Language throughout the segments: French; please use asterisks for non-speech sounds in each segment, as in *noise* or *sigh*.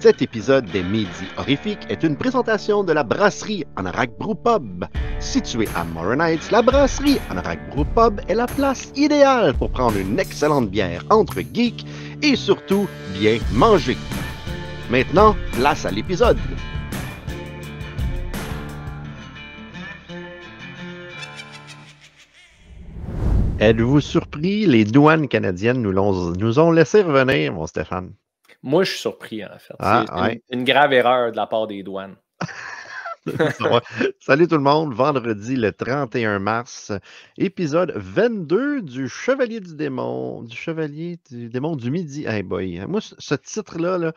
Cet épisode des Midi Horrifiques est une présentation de la brasserie Anorak Brew Pub. Située à Morin la brasserie Anorak Brew Pub est la place idéale pour prendre une excellente bière entre geeks et surtout bien manger. Maintenant, place à l'épisode. Êtes-vous surpris? Les douanes canadiennes nous nous ont laissé revenir, mon Stéphane. Moi, je suis surpris, hein, en fait. Ah, c'est une, grave erreur de la part des douanes. *laughs* Salut tout le monde, vendredi le 31 mars, épisode 22 du Chevalier du Démon, du Chevalier du Démon du Midi. Hey boy, hein. moi ce titre-là,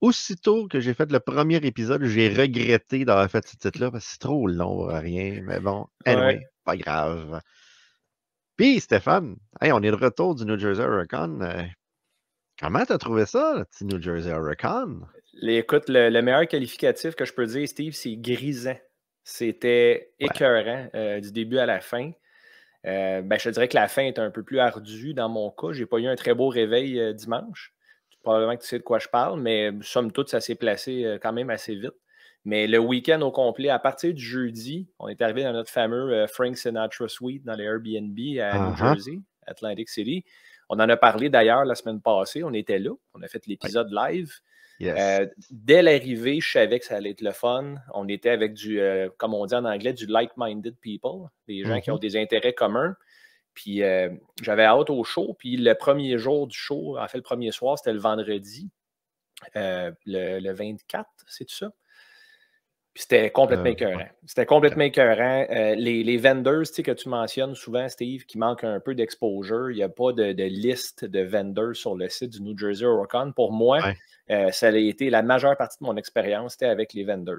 aussitôt que j'ai fait le premier épisode, j'ai regretté d'avoir fait ce titre-là parce que c'est trop long, rien, mais bon, pas grave. Puis Stéphane, on est de retour du New Jersey Hurricane. Euh, Comment t'as trouvé ça, le New Jersey Hurricane? écoute, le, meilleur qualificatif que je peux dire, Steve, c'est grisant. C'était écœurant euh, du début à la fin. Euh, ben, je dirais que la fin est un peu plus ardue dans mon cas. Je n'ai pas eu un très beau réveil euh, dimanche. Probablement que tu sais de quoi je parle, mais somme toute, ça s'est placé quand même assez vite. Mais le week-end au complet, à partir du jeudi, on est arrivé dans notre fameux Frank Sinatra Suite dans les Airbnb à New uh-huh. Jersey, Atlantic City. On en a parlé d'ailleurs la semaine passée, on était là, on a fait l'épisode live. Euh, dès l'arrivée, je savais que ça allait être le fun. On était avec du, euh, comme on dit en anglais, du like-minded people, des gens qui mhm. ont des intérêts communs. Puis euh, j'avais hâte au show. Puis le premier jour du show, en fait, le premier soir, c'était le vendredi, le, le, 24, c'est tout ça? c'était complètement ah, écœurant. C'était complètement écœurant. Euh, les, vendors que tu mentionnes souvent, Steve, qui manquent un peu d'exposure, il n'y a pas de, liste de vendors sur le site du New Jersey Oricon. Pour moi, euh, ça a été la majeure partie de mon expérience, c'était avec les vendors.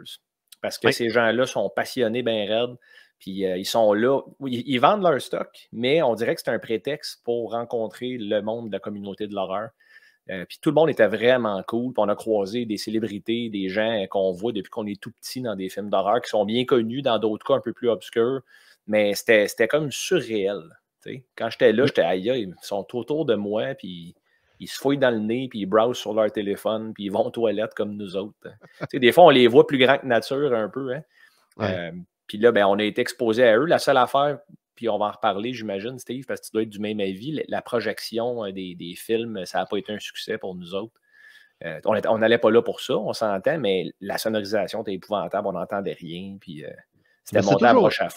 Parce que ces gens-là sont passionnés bien raides. Puis euh, ils sont là, ils, vendent leur stock, mais on dirait que c'est un prétexte pour rencontrer le monde de la communauté de l'horreur. Euh, puis tout le monde était vraiment cool. Puis on a croisé des célébrités, des gens qu'on voit depuis qu'on est tout petit dans des films d'horreur qui sont bien connus, dans d'autres cas un peu plus obscurs. Mais c'était comme surréel. Quand j'étais là, j'étais ailleurs, ils sont autour de moi, puis ils se fouillent dans le nez, puis ils browsent sur leur téléphone, puis ils vont aux toilettes comme nous autres. Hein. des fois, on les voit plus grands que nature un peu. Hein. Euh, puis là, ben, on a été exposé à eux. La seule affaire puis on va en reparler, j'imagine, Steve, parce que tu dois être du même avis. La projection euh, des, films, ça n'a pas été un succès pour nous autres. Euh, on n'allait pas là pour ça, on s'entend, mais la sonorisation était épouvantable, on n'entendait rien, puis euh, c'était monté à broche à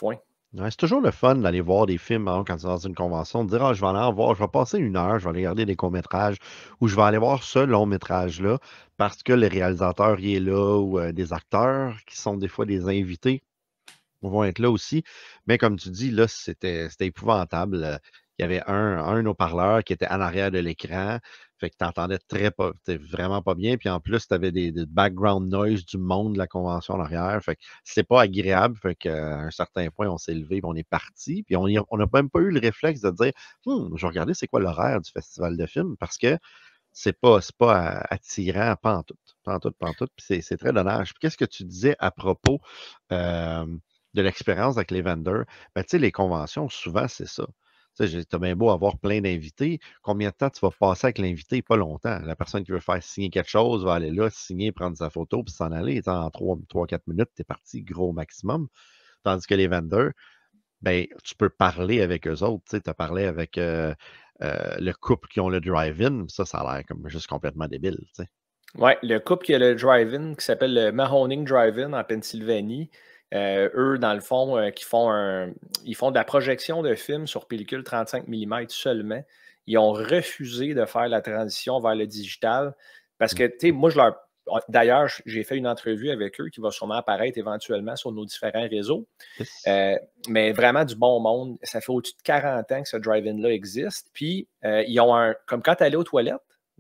c'est toujours le fun d'aller voir des films quand tu es dans une convention, de dire ah, je vais aller en voir, je vais passer une heure, je vais aller regarder des courts-métrages ou je vais aller voir ce long-métrage-là parce que le réalisateur y est là ou des acteurs qui sont des fois des invités vont être là aussi. Mais comme tu dis, là, c'était épouvantable. Euh. Il y avait un, un haut-parleur qui était en arrière de l'écran. Fait que tu entendais très pas, vraiment pas bien. Puis en plus, tu avais des, background noise du monde de la convention en arrière. Fait que c'est pas agréable. Fait qu'à un certain point, on s'est levé, on est parti. Puis on n'a même pas eu le réflexe de dire Hum, je vais regarder c'est quoi l'horaire du festival de films parce que c'est pas, pas attirant, pas en tout. Pas en Puis c'est très dommage. qu'est-ce que tu disais à propos euh, de l'expérience avec les vendeurs, ben, les conventions, souvent, c'est ça. Tu sais, as bien beau avoir plein d'invités. Combien de temps tu vas passer avec l'invité? Pas longtemps. La personne qui veut faire signer quelque chose va aller là, signer, prendre sa photo, puis s'en aller. En 3-4 minutes, tu es parti, gros maximum. Tandis que les vendeurs, ben, tu peux parler avec eux autres. Tu sais, as parlé avec euh, euh, le couple qui ont le drive-in. Ça, ça a l'air comme juste complètement débile. Tu Oui, le couple qui a le drive-in, qui s'appelle le Mahoning Drive-in en Pennsylvanie. Euh, eux, dans le fond, euh, qui font ils font de la projection de films sur pellicule 35 mm seulement. Ils ont refusé de faire la transition vers le digital parce que, mm. tu sais, moi, je leur. D'ailleurs, j'ai fait une entrevue avec eux qui va sûrement apparaître éventuellement sur nos différents réseaux. Euh, mais vraiment du bon monde. Ça fait au-dessus de 40 ans que ce drive-in-là existe. Puis, ils ont un. Comme quand tu allais aux toilettes,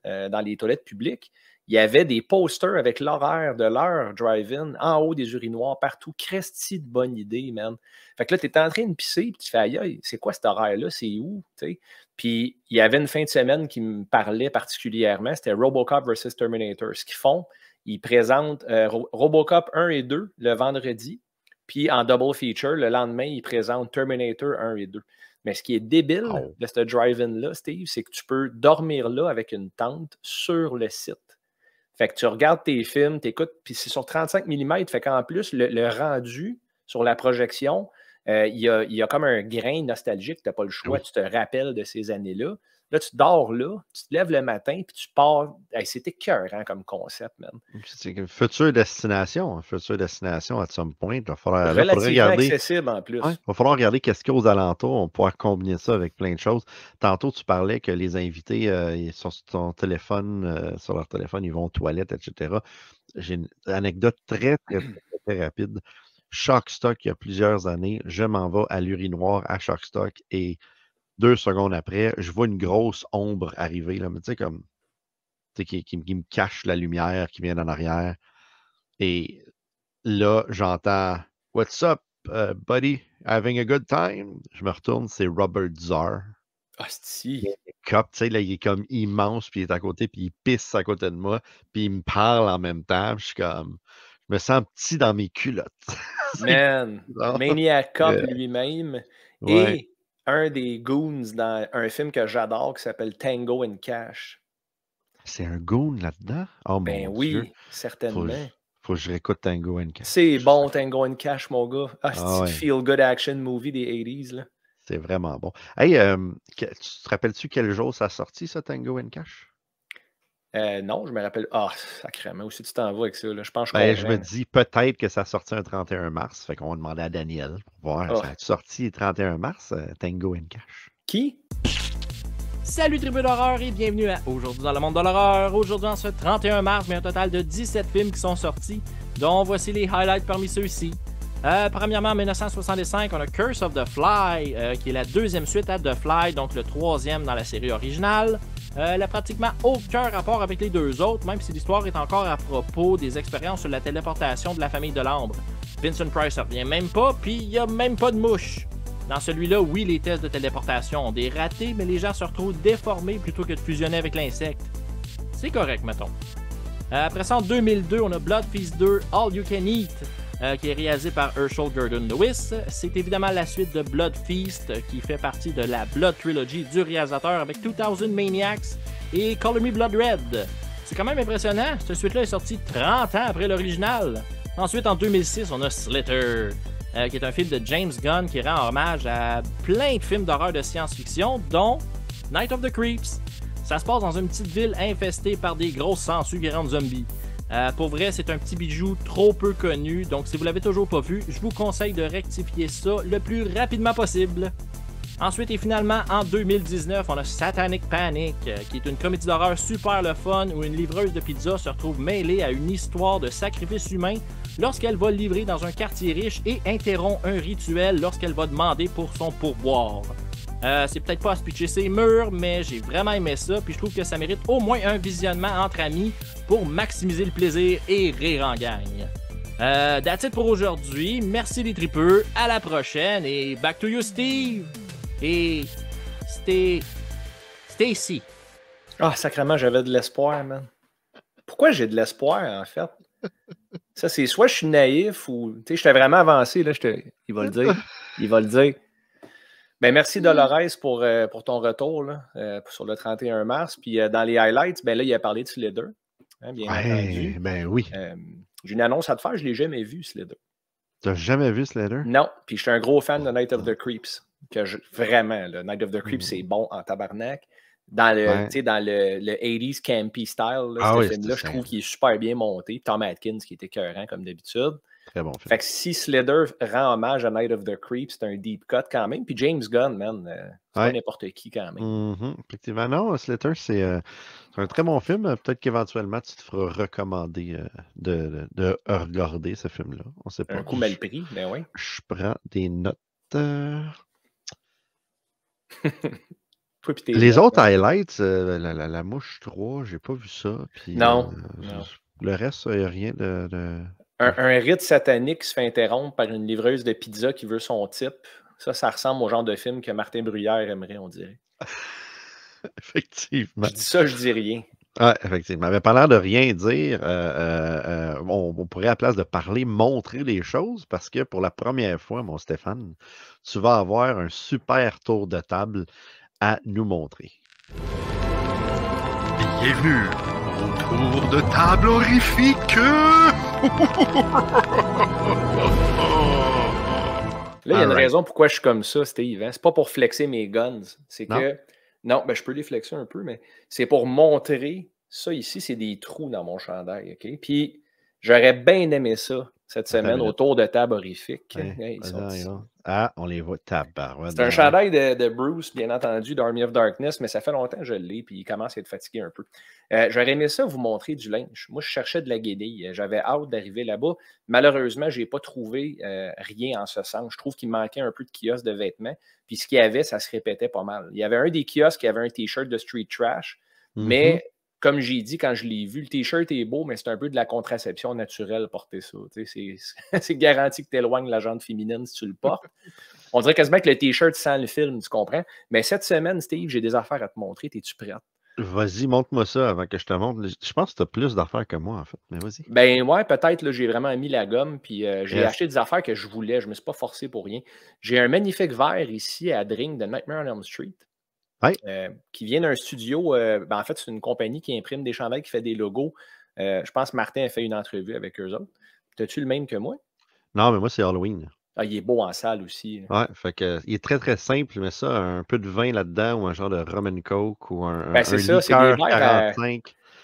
dans les toilettes publiques, il y avait des posters avec l'horaire de leur drive-in en haut des urinoirs partout. Cresti de bonne idée, man. Fait que là, tu es en train de pisser, et tu fais aïe, c'est quoi cet horaire-là? C'est où? Puis il y avait une fin de semaine qui me parlait particulièrement, c'était Robocop versus Terminator. Ce qu'ils font, ils présentent euh, Robocop 1 et 2 le vendredi, puis en double feature, le lendemain, ils présentent Terminator 1 et 2. Mais ce qui est débile de ce drive-in-là, Steve, c'est que tu peux dormir là avec une tente sur le site. Fait que tu regardes tes films, tu écoutes, puis c'est sur 35 mm, fait qu'en plus, le, rendu sur la projection, euh, il y, a, comme un grain nostalgique, tu n'as pas le choix, tu te rappelles de ces années-là. Là, tu dors là, tu te lèves le matin, puis tu pars. c'était cœur hein, comme concept, même. C'est une future destination, hein, future destination à some point. Il va falloir, Relativement regarder... accessible en plus. il va falloir regarder qu'est-ce qu'il y a aux alentours. On pourra combiner ça avec plein de choses. Tantôt, tu parlais que les invités euh, sont sur ton téléphone, euh, sur leur téléphone, ils vont aux toilettes, etc. J'ai une anecdote très, très, très, rapide. Shockstock, il y a plusieurs années, je m'en vais à l'urinoir à Shockstock et deux secondes après, je vois une grosse ombre arriver, là, mais tu sais, comme, tu qui, me cache la lumière qui vient en arrière. Et là, j'entends What's up, euh, buddy? Having a good time? Je me retourne, c'est Robert Czar. Ah, si! Cop, tu sais, là, il est comme immense, puis il est à côté, puis il pisse à côté de moi, puis il me parle en même temps. Je suis comme, je me sens petit dans mes culottes. *laughs* Man, Maniac Cop euh, lui-même. Et un des goons dans un film que j'adore qui s'appelle Tango and Cash. C'est un goon là-dedans? Oh, ben oui, certainement. Faut, que je réécoute Tango and Cash. C'est bon, Tango and Cash, mon gars. Ah, ah C'est feel good action movie des 80s. C'est vraiment bon. Hey, euh, tu te rappelles-tu quel jour ça a sorti, ça, Tango and Cash? Euh, non, je me rappelle. Ah, oh, sacrément. Aussi, tu t'en vas avec ça. Là. Je pense que je, ben, je me dis peut-être que ça a sorti un 31 mars. Fait qu'on va demander à Daniel pour voir. Hein, ah. Ça a sorti le 31 mars, euh, Tango and Cash. Qui? Salut Tribu d'horreur et bienvenue à Aujourd'hui dans le monde de l'horreur. Aujourd'hui, en ce 31 mars, mais un total de 17 films qui sont sortis, dont voici les highlights parmi ceux-ci. Euh, premièrement, en 1965, on a Curse of the Fly, euh, qui est la deuxième suite à The Fly, donc le troisième dans la série originale. Euh, elle a pratiquement aucun rapport avec les deux autres, même si l'histoire est encore à propos des expériences sur la téléportation de la famille de l'Ambre. Vincent Price ne revient même pas, puis il n'y a même pas de mouche. Dans celui-là, oui, les tests de téléportation ont des ratés, mais les gens se retrouvent déformés plutôt que de fusionner avec l'insecte. C'est correct, mettons. Euh, après ça, en 2002, on a Blood Feast 2 All You Can Eat, euh, qui est réalisé par Herschel Gordon Lewis. C'est évidemment la suite de Blood Feast, qui fait partie de la Blood Trilogy du réalisateur avec 2000 Maniacs et Color Me Blood Red. C'est quand même impressionnant, cette suite-là est sortie 30 ans après l'original. Ensuite, en 2006, on a Slither, euh, qui est un film de James Gunn qui rend hommage à plein de films d'horreur de science-fiction, dont Night of the Creeps. Ça se passe dans une petite ville infestée par des grosses sangsues qui zombies. Euh, pour vrai, c'est un petit bijou trop peu connu. Donc, si vous l'avez toujours pas vu, je vous conseille de rectifier ça le plus rapidement possible. Ensuite et finalement, en 2019, on a Satanic Panic, euh, qui est une comédie d'horreur super le fun où une livreuse de pizza se retrouve mêlée à une histoire de sacrifice humain lorsqu'elle va livrer dans un quartier riche et interrompt un rituel lorsqu'elle va demander pour son pourboire. Euh, c'est peut-être pas à se pitcher ses murs, mais j'ai vraiment aimé ça, puis je trouve que ça mérite au moins un visionnement entre amis, pour maximiser le plaisir et rire en gagne. Euh, that's it pour aujourd'hui. Merci les tripeux. À la prochaine et back to you, Steve. Et c'était. ici. Ah, sacrément, j'avais de l'espoir, man. Pourquoi j'ai de l'espoir, en fait? Ça, c'est soit je suis naïf ou. Tu sais, j'étais vraiment avancé, là. Il va le dire. Il va le dire. Ben, merci Dolores pour, euh, pour ton retour là, euh, sur le 31 mars. Puis euh, dans les highlights, ben, là, il a parlé de leader. Hein, bien Ben oui. Euh, j'ai une annonce à te faire, je ne l'ai jamais vu, Slither. Tu n'as jamais vu Slither? Non, puis je suis un gros fan de Night of the Creeps. vraiment, Night of the Creeps, mm. c'est bon en tabarnak. Dans le, ouais. dans le, 80s campy style, là ah je trouve qu'il est super bien monté. Tom Atkins, qui était cohérent comme d'habitude bon film. Fait que si Slater rend hommage à Night of the Creeps, c'est un deep cut quand même. Puis James Gunn, man, euh, c'est pas n'importe qui quand même. Mm-hmm, effectivement, non, Slater, euh, c'est un très bon film. Peut-être qu'éventuellement, tu te feras recommander euh, de, de, regarder ce film-là. On sait pas. Un coup mal pris, mais ben oui. Je prends des notes. *laughs* Les autres hein? highlights, la, la, la, mouche 3, j'ai pas vu ça. Puis, non. non. Le reste, il n'y a rien de... Un, rite satanique se fait interrompre par une livreuse de pizza qui veut son type, ça, ça ressemble au genre de film que Martin Bruyère aimerait, on dirait. *laughs* Effectivement. Je dis ça, je dis rien. Oui, effectivement. Mais pas l'air de rien dire, euh, euh, euh, on, on, pourrait, à place de parler, montrer les choses parce que pour la première fois, mon Stéphane, tu vas avoir un super tour de table à nous montrer. Bienvenue au tour de table horrifique! Là, il y a une raison pourquoi je suis comme ça, Steve. Ce hein. C'est pas pour flexer mes guns. C'est que. Non, ben, je peux les flexer un peu, mais c'est pour montrer. Ça ici, c'est des trous dans mon chandail. Puis j'aurais bien aimé ça cette semaine autour de table horrifique. Ah, on les voit tabar. C'est un chandail de, Bruce, bien entendu, d'Army of Darkness, mais ça fait longtemps que je l'ai, puis il commence à être fatigué un peu. Euh, j'aurais aimé ça vous montrer du linge. Moi, je cherchais de la guédille. J'avais hâte d'arriver là-bas. Malheureusement, je n'ai pas trouvé euh, rien en ce sens. Je trouve qu'il manquait un peu de kiosques de vêtements, puis ce qu'il y avait, ça se répétait pas mal. Il y avait un des kiosques qui avait un T-shirt de Street Trash, mm-hmm. mais comme j'ai dit quand je l'ai vu, le t-shirt est beau, mais c'est un peu de la contraception naturelle porter ça. *laughs* C'est garanti que tu éloignes la jante féminine si tu le portes. On dirait quasiment que le t-shirt sent le film, tu comprends? Mais cette semaine, Steve, j'ai des affaires à te montrer. Es-tu prête? Vas-y, montre-moi ça avant que je te montre. Je pense que tu as plus d'affaires que moi, en fait. Mais vas-y. Ben ouais, peut-être. J'ai vraiment mis la gomme, puis euh, j'ai acheté des affaires que je voulais. Je ne me suis pas forcé pour rien. J'ai un magnifique verre ici à Drink de Nightmare on Elm Street. Euh, qui vient d'un studio. Euh, ben, en fait, c'est une compagnie qui imprime des chandelles, qui fait des logos. Euh, je pense que Martin a fait une entrevue avec eux autres. T'as-tu le même que moi? Non, mais moi, c'est Halloween. Ah, il est beau en salle aussi. Oui, fait que, il est très, très simple, mais ça, un peu de vin là-dedans ou un genre de rum and coke ou un, ben, c'est ça, c'est 45.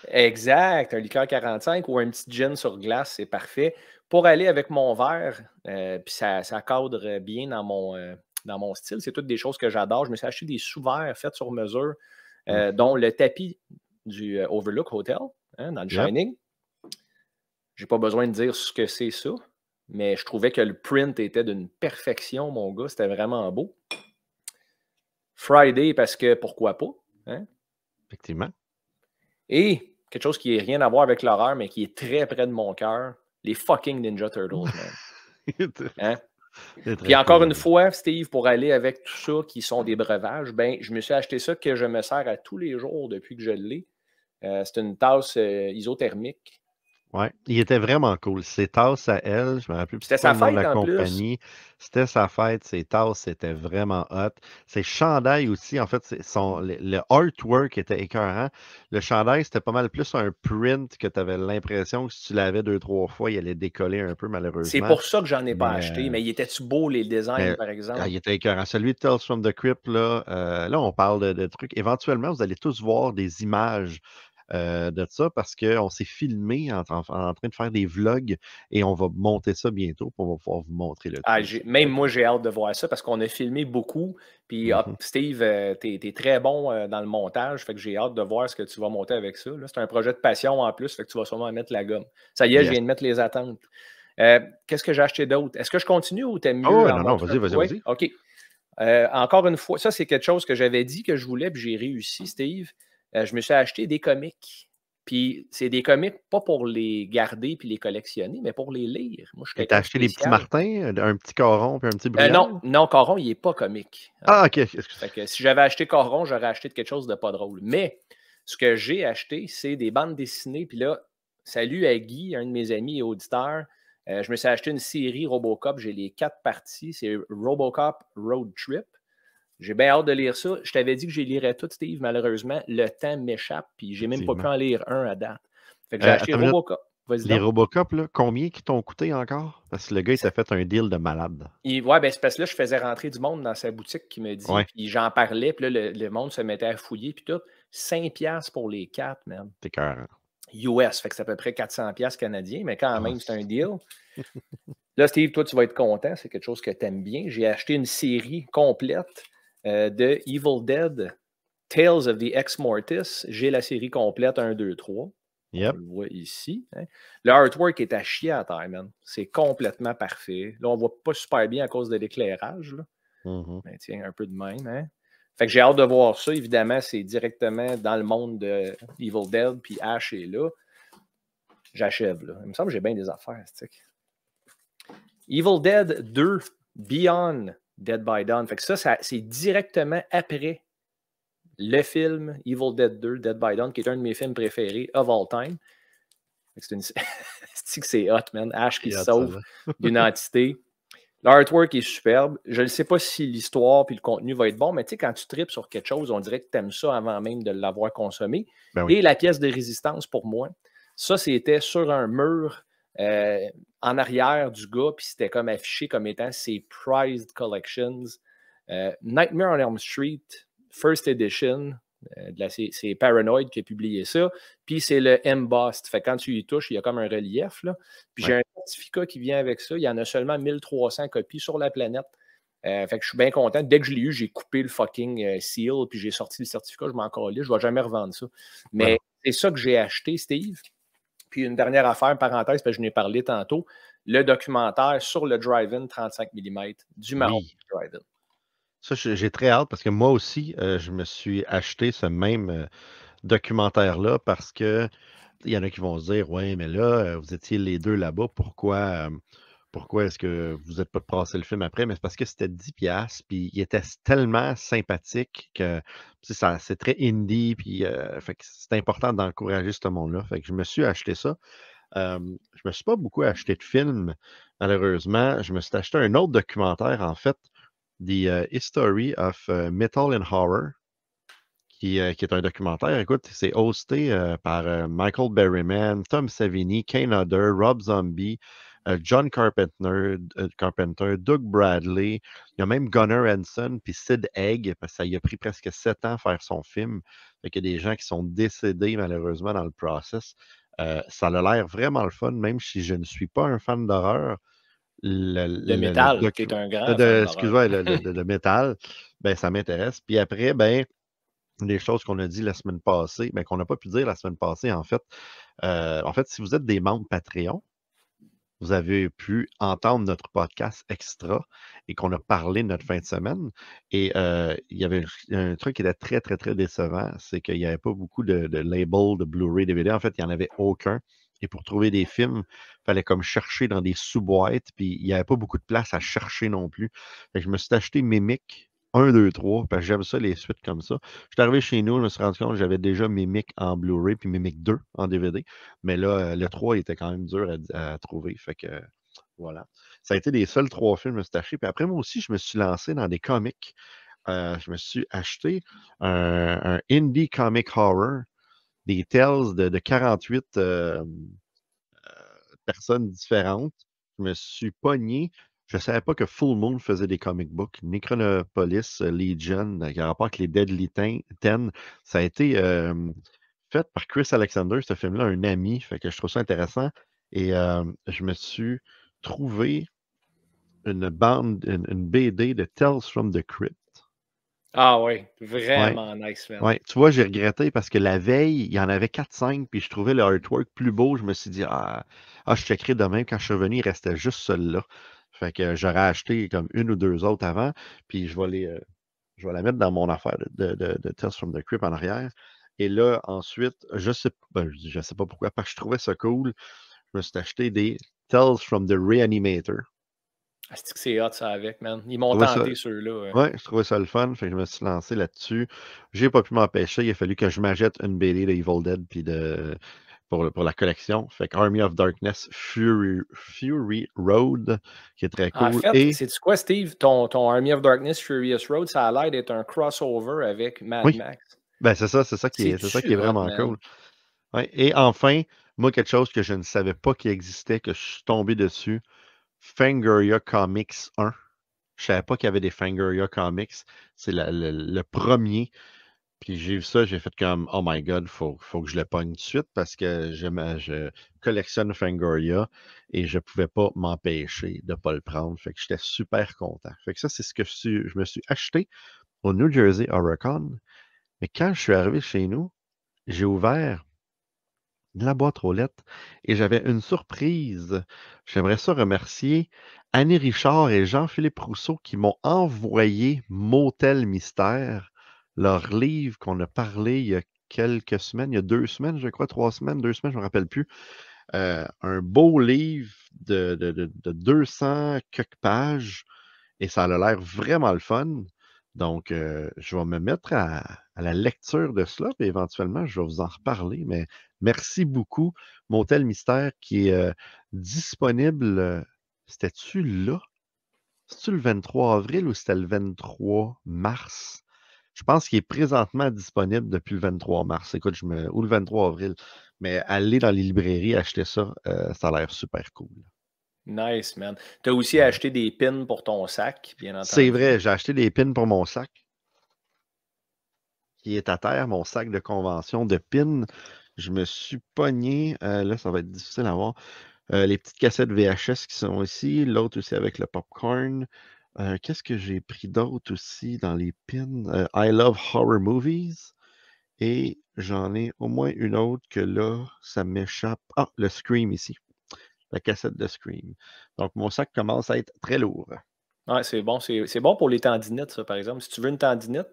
Exact, un liqueur 45 ou un petit gin sur glace, c'est parfait. Pour aller avec mon verre, puis ça, ça, cadre bien dans mon, dans mon style. C'est toutes des choses que j'adore. Je me suis acheté des sous-verres faits sur mesure, mm. euh, dont le tapis du euh, Overlook Hotel, hein, dans le Shining. J'ai pas besoin de dire ce que c'est ça, mais je trouvais que le print était d'une perfection, mon gars. C'était vraiment beau. Friday, parce que pourquoi pas? Hein? Effectivement. Et quelque chose qui n'a rien à voir avec l'horreur, mais qui est très près de mon cœur, les fucking Ninja Turtles, *laughs* man. hein? Puis encore une fois, Steve, pour aller avec tout ça qui sont des breuvages, ben, je me suis acheté ça que je me sers à tous les jours depuis que je l'ai. Euh, c'est une tasse euh, isothermique Ouais, il était vraiment cool. Ses tasses à elle, je me rappelle plus C'était sa fête, en la compagnie. C'était sa fête, ses tasses, étaient vraiment hot. Ses chandails aussi, en fait, le, artwork était écœurant. Le chandail, c'était pas mal plus un print que tu avais l'impression que si tu l'avais deux, trois fois, il allait décoller un peu, malheureusement. C'est pour ça que j'en ai pas acheté, euh, mais il était-tu beau, les designs, par exemple? Ah, il était écœurant. Celui de Tales from the Crypt, là, euh, là on parle de trucs. Éventuellement, vous allez tous voir des images euh, de ça parce qu'on s'est filmé en, train de faire des vlogs et on va monter ça bientôt pour pouvoir vous montrer le ah, Même moi, j'ai hâte de voir ça parce qu'on a filmé beaucoup. Puis, mm-hmm. Steve, euh, tu es, très bon euh, dans le montage. Fait que j'ai hâte de voir ce que tu vas monter avec ça. C'est un projet de passion en plus. Fait que tu vas sûrement mettre la gomme. Ça y est, je viens de mettre les attentes. Qu'est-ce que j'ai acheté d'autre? Est-ce que je continue ou t'aimes mieux? Oh, non, non, vas-y, vas-y. OK. encore une fois, ça, c'est quelque chose que j'avais dit que je voulais, puis j'ai réussi, Steve. Euh, je me suis acheté des comics. Puis c'est des comics pas pour les garder puis les collectionner, mais pour les lire. Moi, je t'ai acheté des petits Martins, euh, un petit Coron puis un petit euh, non, non, Coron, il n'est pas comique. Ah, ok. si j'avais acheté Coron, j'aurais acheté quelque chose de pas drôle. Mais ce que j'ai acheté, c'est des bandes dessinées. Puis là, salut à Guy, un de mes amis et auditeurs. Euh, je me suis acheté une série Robocop. J'ai les quatre parties. C'est Robocop Road Trip. J'ai bien hâte de lire ça. Je t'avais dit que j'y lirais tout, Steve. Malheureusement, le temps m'échappe, puis j'ai même pas pu en lire un à date. Fait que j'ai euh, acheté Robocop. Les Robocop, là, combien qui t'ont coûté encore? Parce que le gars, il s'est fait un deal de malade. ouais, ben, c'est parce que là, je faisais rentrer du monde dans sa boutique qui me dit, puis j'en parlais, puis là, le, monde se mettait à fouiller, puis tout. 5$ pour les quatre, même. T'es cœur. US, fait que c'est à peu près 400$ canadiens, mais quand ah, même, c'est un deal. *laughs* là, Steve, toi, tu vas être content, c'est quelque chose que tu aimes bien. J'ai acheté une série complète euh, de Evil Dead, Tales of the Ex Mortis. J'ai la série complète 1, 2, 3. On le voit ici. Hein. Le artwork est à chier à terre, man. C'est complètement parfait. Là, on voit pas super bien à cause de l'éclairage. Mm-hmm. Ben, tiens, un peu de même. Hein. Fait que j'ai hâte de voir ça. Évidemment, c'est directement dans le monde de Evil Dead, puis Ash est là. J'achève, là. Il me semble que j'ai bien des affaires, Evil Dead 2, Beyond, Dead by Dawn. Fait que ça, c'est directement après le film Evil Dead 2, Dead by Dawn, qui est un de mes films préférés of all time. C'est une... *laughs* c'est hot, man. Ash qui sauve d'une entité. L'artwork est superbe. Je ne sais pas si l'histoire puis le contenu va être bon, mais tu sais, quand tu tripes sur quelque chose, on dirait que tu aimes ça avant même de l'avoir consommé. Ben Et la pièce de résistance, pour moi, ça, c'était sur un mur euh, en arrière du gars, puis c'était comme affiché comme étant ses prized collections. Euh, Nightmare on Elm Street, First Edition, euh, c'est Paranoid qui a publié ça. Puis c'est le embossed. Fait quand tu y touches, il y a comme un relief. Là. Puis j'ai un certificat qui vient avec ça. Il y en a seulement 1300 copies sur la planète. fait que je suis bien content. Dès que je l'ai eu, j'ai coupé le fucking seal, puis j'ai sorti le certificat, je m'en collais, je ne vais jamais revendre ça. Mais c'est ça que j'ai acheté, Steve. Puis une dernière affaire, parenthèse, parce que je n'ai parlé tantôt, le documentaire sur le drive-in 35 mm du Maroc. drive-in. Ça, j'ai très hâte parce que moi aussi, euh, je me suis acheté ce même euh, documentaire-là parce que il y en a qui vont se dire Ouais, mais là, euh, vous étiez les deux là-bas, pourquoi, pourquoi est-ce que vous n'êtes pas passé le film après, mais c'est parce que c'était 10 puis il était tellement sympathique que c'est très indie, puis euh, c'est important d'encourager ce monde-là. Fait que je me suis acheté ça. Je je me suis pas beaucoup acheté de films, malheureusement. Je me suis acheté un autre documentaire, en fait, The euh, History of euh, Metal and Horror, qui, qui, est un documentaire. Écoute, c'est hosté par Michael Berryman, Tom Savini, Kane Hodder, Rob Zombie, euh, John Carpenter, euh, Carpenter, Doug Bradley, il y a même Gunnar Hansen, puis Sid Egg, parce que ça a pris presque sept ans à faire son film. Il y a des gens qui sont décédés malheureusement dans le process. Euh, ça a l'air vraiment le fun, même si je ne suis pas un fan d'horreur. Le, métal, est un grand. Excuse-moi, *laughs* le, métal, ben, ça m'intéresse. Puis après, ben, des choses qu'on a dit la semaine passée, mais ben, qu'on n'a pas pu dire la semaine passée, en fait. en fait, si vous êtes des membres Patreon, vous avez pu entendre notre podcast extra et qu'on a parlé notre fin de semaine. Et euh, il y avait un, truc qui était très, très, très décevant, c'est qu'il n'y avait pas beaucoup de, labels de Blu-ray DVD. En fait, il n'y en avait aucun. Et pour trouver des films, il fallait comme chercher dans des sous-boîtes, puis il n'y avait pas beaucoup de place à chercher non plus. je me suis acheté Mimic, 1, 2, 3, parce que j'aime ça, les suites comme ça. Je suis arrivé chez nous, je me suis rendu compte que j'avais déjà Mimic en Blu-ray, puis Mimic 2 en DVD. Mais là, euh, le 3 il était quand même dur à, trouver. Fait que, voilà. Ça a été les seuls trois films à se Puis après, moi aussi, je me suis lancé dans des comics. Euh, je me suis acheté un, indie comic horror, des tales de, 48 euh, personnes différentes. Je me suis pogné je ne savais pas que Full Moon faisait des comic books. Necronopolis euh, Legion, euh, qui a rapport avec les Deadly Ten, ça a été fait par Chris Alexander, ce film-là, un ami. Fait que je trouve ça intéressant. Et je me suis trouvé une bande, une, BD de Tales from the Crypt. Ah oui, vraiment nice film. Ouais. Tu vois, j'ai regretté parce que la veille, il y en avait 4-5, puis je trouvais le artwork plus beau. Je me suis dit, ah, ah je checkerai demain. Quand je suis revenu, il restait juste celui-là. Fait que j'aurais acheté comme une ou deux autres avant, puis je vais les. Euh, je vais la mettre dans mon affaire de, de, from the Crypt en arrière. Et là, ensuite, je sais, ben, je sais pas pourquoi, parce que je trouvais ça cool. Je me suis acheté des Tales from the Reanimator. Ah, c'est que c'est hot ça avec, man. Ils m'ont tenté ceux-là. Ouais. je trouvais ça le fun. Fait que je me suis lancé là-dessus. J'ai pas pu m'empêcher. Il a fallu que je m'achète une BD de Evil Dead puis de pour, la collection. Fait que Army of Darkness, Fury, Fury Road, qui est très cool. En fait, Et... c'est quoi, Steve? Ton, Army of Darkness, Furious Road, ça a l'air d'être un crossover avec Mad Max. Ben, c'est ça, c'est ça qui est, ça qui est vraiment cool. Ouais. Et enfin, moi, quelque chose que je ne savais pas qui existait, que je suis tombé dessus, Fangoria Comics 1. Je ne savais pas qu'il y avait des Fangoria Comics. C'est le premier puis j'ai vu ça, j'ai fait comme Oh my god, faut, faut que je le pogne tout de suite parce que je collectionne Fangoria et je ne pouvais pas m'empêcher de ne pas le prendre. Fait que j'étais super content. Fait que ça, c'est ce que je, me suis acheté au New Jersey Oricon. Mais quand je suis arrivé chez nous, j'ai ouvert la boîte roulette et j'avais une surprise. J'aimerais ça remercier Annie Richard et Jean-Philippe Rousseau qui m'ont envoyé Motel Mystère leur livre qu'on a parlé il y a quelques semaines, il y a deux semaines, je crois, trois semaines, deux semaines, je ne me rappelle plus. Euh, un beau livre de, 200 quelques pages et ça a l'air vraiment le fun. Donc, euh, je vais me mettre à, la lecture de cela, puis éventuellement, je vais vous en reparler. Mais merci beaucoup, Motel Mystère, qui est euh, disponible. C'était-tu là? C'est-tu le 23 avril ou c'était le 23 mars? Je pense qu'il est présentement disponible depuis le 23 mars. Écoute, je me, ou le 23 avril. Mais aller dans les librairies, acheter ça, euh, ça a l'air super cool. Nice, man. Tu as aussi acheté des pins pour ton sac, bien entendu. C'est vrai, j'ai acheté des pins pour mon sac. Qui est à terre, mon sac de convention de pins. Je me suis pogné. Euh, là, ça va être difficile à voir. Euh, les petites cassettes VHS qui sont ici. L'autre aussi avec le popcorn. Euh, qu'est-ce que j'ai pris d'autre aussi dans les pins? Euh, I love horror movies. Et j'en ai au moins une autre que là, ça m'échappe. Ah, le Scream ici. La cassette de Scream. Donc, mon sac commence à être très lourd. Ouais, c'est bon. C'est bon pour les tendinettes, ça, par exemple. Si tu veux une tendinette,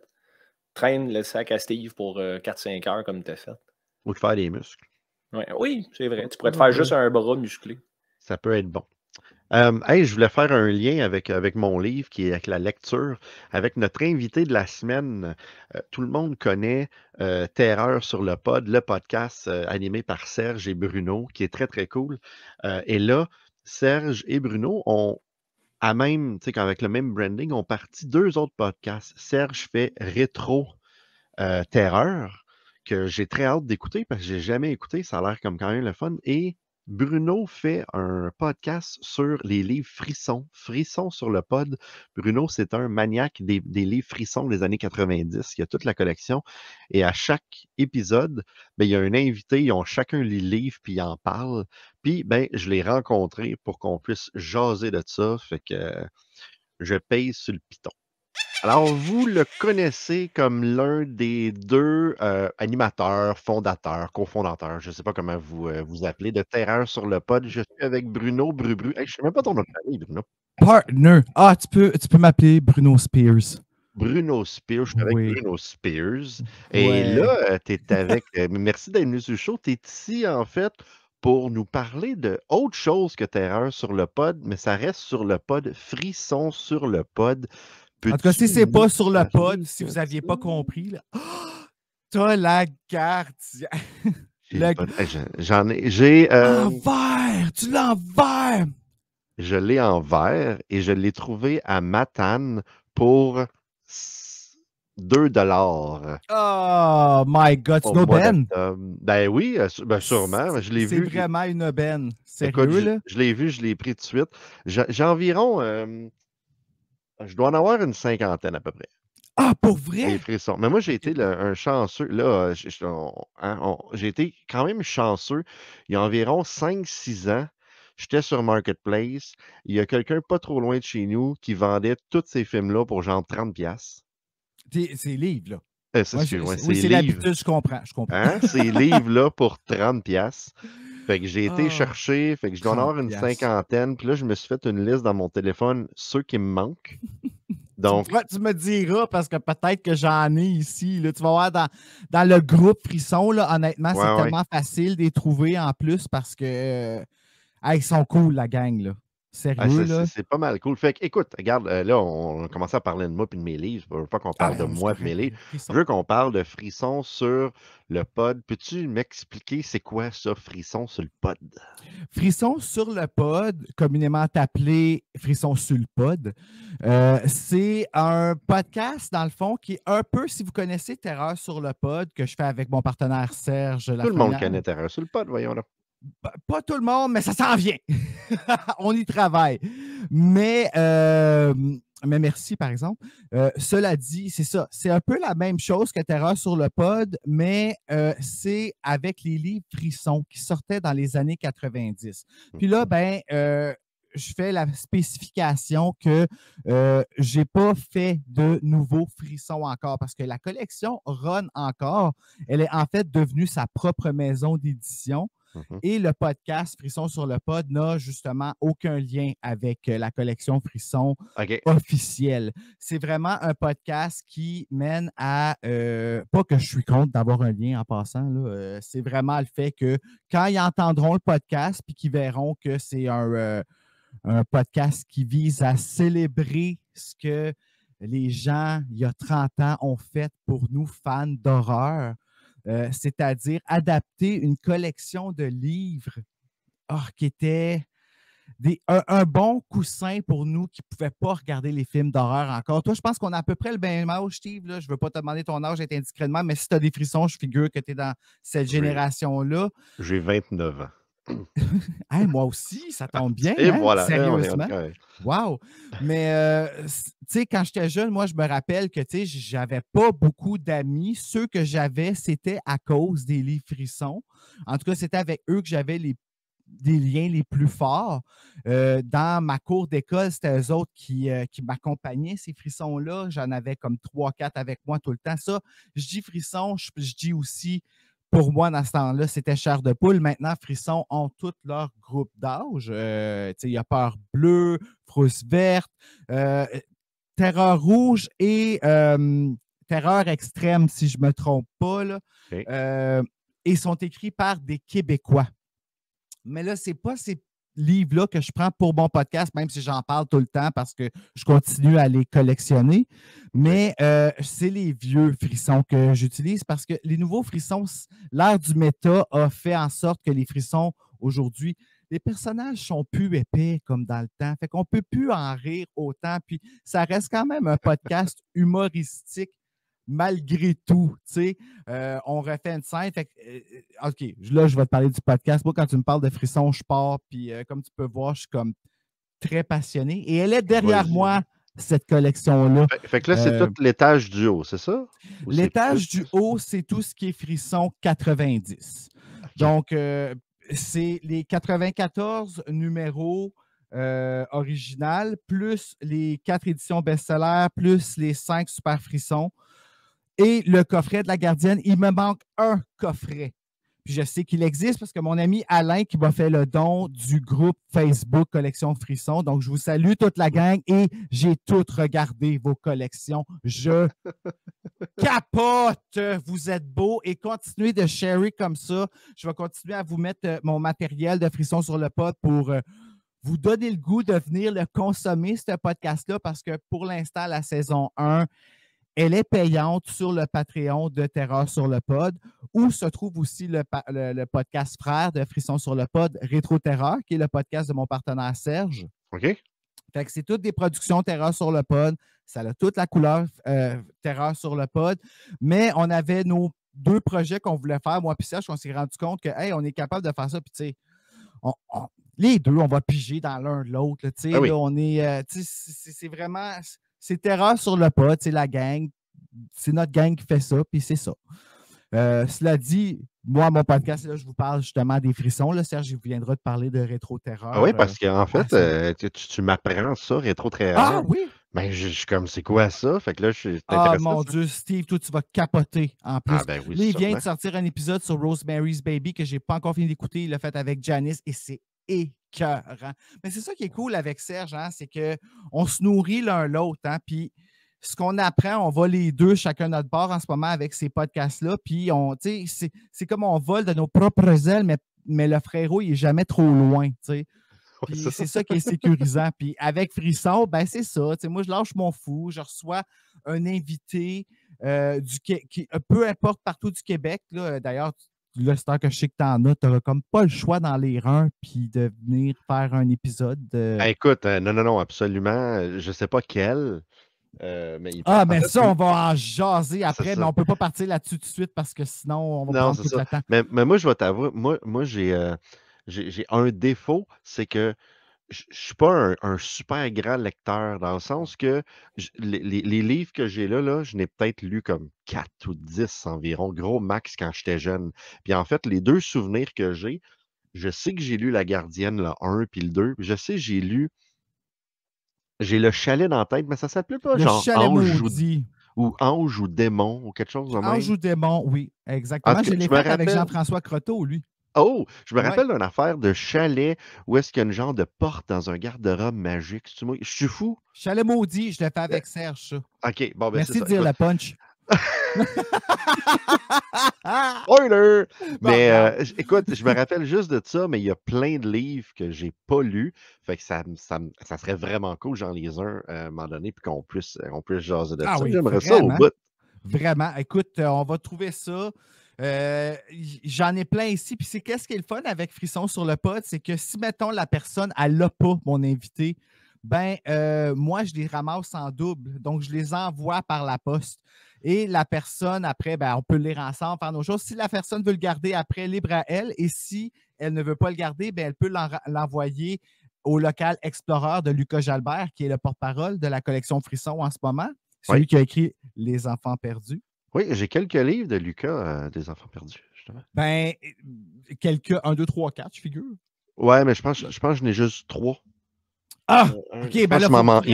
traîne le sac à Steve pour 4-5 euh, heures comme tu as fait. Ou te faire des muscles. oui, c'est vrai. Tu pourrais te faire juste un bras musclé. Ça peut être bon je voulais faire un lien avec, avec mon livre qui est avec la lecture, avec notre invité de la semaine. Euh, tout le monde connaît euh, Terreur sur le pod, le podcast euh, animé par Serge et Bruno, qui est très, très cool. et là, Serge et Bruno ont à même, tu sais, avec le même branding, ont parti deux autres podcasts. Serge fait Rétro Terreur, que j'ai très hâte d'écouter parce que je n'ai jamais écouté. Ça a l'air comme quand même le fun. Et Bruno fait un podcast sur les livres frissons. Frissons sur le pod. Bruno, c'est un maniaque des, livres frissons des années 90. Il y a toute la collection. Et à chaque épisode, ben, il y a un invité, ils ont chacun les livres, puis ils en parlent. Puis, ben, je l'ai rencontré pour qu'on puisse jaser de ça. Fait que je paye sur le piton. Alors, vous le connaissez comme l'un des deux euh, animateurs, fondateurs, cofondateurs, je ne sais pas comment vous euh, vous appelez, de Terreur sur le pod. Je suis avec Bruno Brubru. je ne sais même pas ton nom de famille, Bruno. Partner. Ah, tu peux, tu peux m'appeler Bruno Spears. Bruno Spears, je suis avec Bruno Spears. Et là, euh, tu es avec. *laughs* merci d'être venu sur le show. Tu es ici, en fait, pour nous parler de chose que Terreur sur le pod, mais ça reste sur le pod, frisson sur le pod. En tout cas, si c'est pas sur le pod, si vous aviez pas compris, là. *gasps* t'as la carte. J'en ai. J'ai. Euh, en vert! Tu l'as en vert! Je l'ai en vert et je l'ai trouvé à Matane pour 2 dollars. Oh my God, c'est une aubaine? Ben oui, euh, ben sûrement. Je l'ai vu. C'est vraiment une aubaine. C'est cool là? Je, l'ai vu, je l'ai pris tout de suite. J'ai environ euh, je dois en avoir une cinquantaine à peu près. Ah, pour vrai? Mais moi, j'ai été un chanceux. Là, hein, j'ai, été quand même chanceux. Il y a environ 5-6 ans, j'étais sur Marketplace. Il y a quelqu'un pas trop loin de chez nous qui vendait tous ces films-là pour genre 30$. Ces livres, là. Euh, c'est oui, c'est l'habitude, je comprends. Je comprends. Hein? ces livres-là pour 30$. *laughs* Fait que j'ai été ah. chercher, fait que je dois en avoir une cinquantaine. Puis là, je me suis fait une liste dans mon téléphone, ceux qui me manquent. *laughs* Donc, tu, me diras parce que peut-être que j'en ai ici. Là, tu vas voir dans, le groupe Frisson, là, honnêtement, c'est tellement facile de trouver en plus parce que euh, hey, ils sont cool, la gang. Là. Ah, c'est pas mal cool. Fait que, écoute, regarde, euh, là, on, a commencé à parler de moi et de mes livres. Je veux pas qu'on parle ah, de moi et de mes livres. Je veux qu'on parle de frissons sur le pod. Peux-tu m'expliquer c'est quoi ça, frisson sur le pod? Frisson sur le pod, communément appelé frisson sur le pod, euh, c'est un podcast, dans le fond, qui est un peu, si vous connaissez Terreur sur le pod, que je fais avec mon partenaire Serge. Tout le monde connaît Terreur sur le pod, voyons là pas tout le monde, mais ça s'en vient. *laughs* On y travaille. Mais, euh, mais merci, par exemple. Euh, cela dit, c'est ça. C'est un peu la même chose que Terreur sur le pod, mais euh, c'est avec les livres frissons qui sortaient dans les années 90. Puis là, ben, je fais la spécification que je n'ai pas fait de nouveaux frissons encore parce que la collection Run encore, elle est en fait devenue sa propre maison d'édition. Mhm. Et le podcast Frisson sur le pod n'a justement aucun lien avec euh, la collection Frisson officielle. C'est vraiment un podcast qui mène à, euh, pas que je suis contre d'avoir un lien en passant, euh, c'est vraiment le fait que quand ils entendront le podcast, puis qu'ils verront que c'est un, un podcast qui vise à célébrer ce que les gens, il y a 30 ans, ont fait pour nous, fans d'horreur. Euh, c'est-à-dire adapter une collection de livres oh, qui était un, bon coussin pour nous qui ne pouvaient pas regarder les films d'horreur encore. Toi, je pense qu'on a à peu près le même âge, Steve. Je ne veux pas te demander ton âge indiscrètement, mais si tu as des frissons, je figure que tu es dans cette génération-là. J'ai 29 ans. *laughs* moi aussi, ça tombe bien. Et hein, sérieusement. Wow! Mais, euh, tu sais, quand j'étais jeune, moi, je me rappelle que, tu sais, j'avais pas beaucoup d'amis. Ceux que j'avais, c'était à cause des livres frissons. En tout cas, c'était avec eux que j'avais les des liens les plus forts. Euh, dans ma cour d'école, c'était eux autres euh, qui, m'accompagnaient, ces frissons-là. J'en avais comme trois, quatre avec moi tout le temps. Ça, je dis frissons, je dis aussi pour moi, dans ce temps-là, c'était chair de poule. Maintenant, Frisson ont tout leur groupe d'âge. Euh, il y a Peur Bleue, Frousse Verte, euh, Terreur Rouge et euh, Terreur Extrême, si je ne me trompe pas. Là. et sont écrits par des Québécois. Mais là, ce n'est pas ces livre là que je prends pour mon podcast, même si j'en parle tout le temps parce que je continue à les collectionner. Mais euh, c'est les vieux frissons que j'utilise parce que les nouveaux frissons, l'ère du méta a fait en sorte que les frissons aujourd'hui, les personnages sont plus épais comme dans le temps. Fait qu'on peut plus en rire autant. Puis ça reste quand même un podcast *laughs* humoristique malgré tout. tu sais, euh, on refait une scène. Euh, euh, OK, là, je vais te parler du podcast. Moi, quand tu me parles de frissons, je pars. Puis comme tu peux voir, je suis comme très passionné. Et elle est derrière moi, cette collection-là. Fait, que là, c'est tout l'étage du haut, c'est ça? L'étage du haut, c'est tout ce qui est frisson 90. Donc, c'est les 94 numéros. Euh, plus les quatre éditions best sellers plus les cinq super frissons et le coffret de la gardienne. Il me manque un coffret. Puis je sais qu'il existe parce que mon ami Alain qui m'a fait le don du groupe Facebook Collection Frisson. Donc, je vous salue toute la gang et j'ai tout regardé vos collections. Je *laughs* capote! Vous êtes beaux et continuez de sherry comme ça. Je vais continuer à vous mettre euh, mon matériel de Frisson sur le pot pour euh, vous donner le goût de venir le consommer, ce podcast-là, parce que pour l'instant, la saison 1, elle est payante sur le Patreon de Terreur sur le Pod, où se trouve aussi le, podcast frère de Frisson sur le Pod, Rétro Terreur, qui est le podcast de mon partenaire Serge. OK. Fait que c'est toutes des productions Terreur sur le Pod. Ça a toute la couleur euh, Terreur sur le Pod. Mais on avait nos deux projets qu'on voulait faire, moi et Serge, qu'on s'est rendu compte que, hey, on est capable de faire ça. Puis, tu sais, les deux, on va piger dans l'un de l'autre. Ah on est. Euh, c'est vraiment c'est terreur sur le pot, c'est la gang, c'est notre gang qui fait ça, puis c'est ça. Euh, cela dit, moi, mon podcast, je vous parle justement des frissons. Serge, il viendra te parler de rétro-terreur. Ah oui, parce qu'en euh, fait, euh, tu, tu m'apprends ça, rétro-terreur. Ah oui! Mais ben, je suis comme, c'est quoi ça? Fait que là, je suis Ah mon Dieu, Steve, toi, tu vas capoter en ah, plus. Ben il vient de sortir un épisode sur Rosemary's Baby que j'ai pas encore fini d'écouter. Il l'a fait avec Janice et c'est mais c'est ça qui est cool avec Serge, hein, c'est qu'on se nourrit l'un l'autre. Hein, puis ce qu'on apprend, on va les deux chacun notre bord en ce moment avec ces podcasts-là. Puis on, c'est comme on vole de nos propres ailes, mais, mais le frérot, il n'est jamais trop loin. c'est ça qui est sécurisant. Puis avec Frisson, ben c'est ça. moi, je lâche mon fou, je reçois un invité euh, du euh, peu importe partout du Québec. D'ailleurs, là, c'est que je sais que t'en as, n'auras comme pas le choix dans les reins, puis de venir faire un épisode. De... Ben, écoute, euh, non, non, non, absolument. Euh, je sais pas quel. Euh, mais ah, mais ça, on va en jaser après, mais on peut pas partir là-dessus tout de suite parce que sinon, on va non, prendre tout le temps. Mais, mais, moi, je vais t'avouer, moi, moi j'ai un défaut, c'est que je ne suis pas un, super grand lecteur dans le sens que les, livres que j'ai là, là, je n'ai peut-être lu comme 4 ou 10 environ, gros max quand j'étais jeune. Puis en fait, les deux souvenirs que j'ai, je sais que j'ai lu La Gardienne, le 1 puis le 2. Je sais, que j'ai lu. J'ai le chalet dans la tête, mais ça s'appelle pas le genre Ange ou, Ange ou Démon ou quelque chose de même. Ange ou Démon, oui, exactement. J'ai je avec Jean-François Croteau, lui. Oh, je me rappelle d'une affaire de chalet où est-ce qu'il y a une genre de porte dans un garde-robe magique. Je suis fou. Chalet maudit, je l'ai fait euh, avec Serge. OK, bon, ben, Merci de dire la punch. *laughs* Spoiler! *laughs* Mais euh, écoute, je me rappelle juste de ça, mais il y a plein de livres que j'ai pas lus. Fait que ça, ça, serait vraiment cool, j'en lis un euh, à un moment donné, puis qu'on puisse, on puisse jaser de ah ça. J'aimerais ça au bout. Vraiment. Écoute, on va trouver ça. Euh, j'en ai plein ici. Puis c'est qu'est-ce qui est le fun avec Frisson sur le pod, c'est que si, mettons, la personne, elle l'a pas, mon invité, ben euh, moi, je les ramasse en double. Donc, je les envoie par la poste. Et la personne, après, ben, on peut les lire ensemble, faire nos jours. Si la personne veut le garder après, libre à elle. Et si elle ne veut pas le garder, ben, elle peut l'envoyer au local exploreur de Lucas Jalbert, qui est le porte-parole de la collection Frisson en ce moment, celui qui a écrit Les enfants perdus. Oui, j'ai quelques livres de Lucas euh, des enfants perdus, justement. Ben, quelques. Un, deux, trois, quatre, je figure. Ouais, mais je pense, je pense que je n'ai juste trois. Ah! Euh, ok, ben là, il m'en manque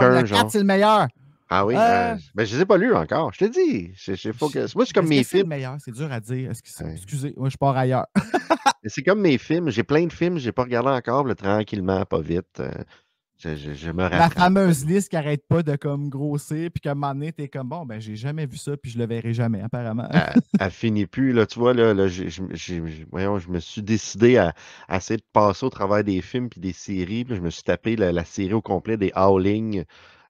un. Le genre. c'est le meilleur. Ah oui? Euh, ben, je ne les ai pas lus encore. Je te dis. C'est, que... Moi, c'est comme mes films. C'est le meilleur, c'est dur à dire. Excusez, moi, je pars ailleurs. c'est comme mes films. J'ai plein de films, je n'ai pas regardé encore, tranquillement, pas vite. La fameuse liste qui arrête pas de comme grossir, puis qu'à un moment donné, t'es comme bon, ben j'ai jamais vu ça, puis je le verrai jamais, apparemment. elle, *laughs* elle, finit plus, là, tu vois, là, je me suis décidé à, à, essayer de passer au travers des films puis des séries, puis je me suis tapé la, série au complet des Howling.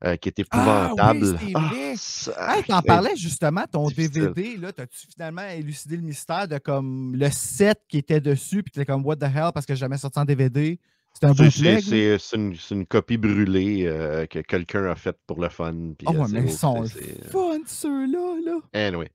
Euh, qui était épouvantable. Ah, oui, Ah, t'en parlais justement, ton DVD, là, t'as-tu finalement élucidé le mystère de comme le set qui était dessus, puis t'es comme what the hell parce que j'ai jamais sorti en DVD? C'est un C'est une, copie brûlée euh, que quelqu'un a faite pour le fun. Ah oh, ouais, mais ils sont euh, fun, ceux-là. Là. Anyway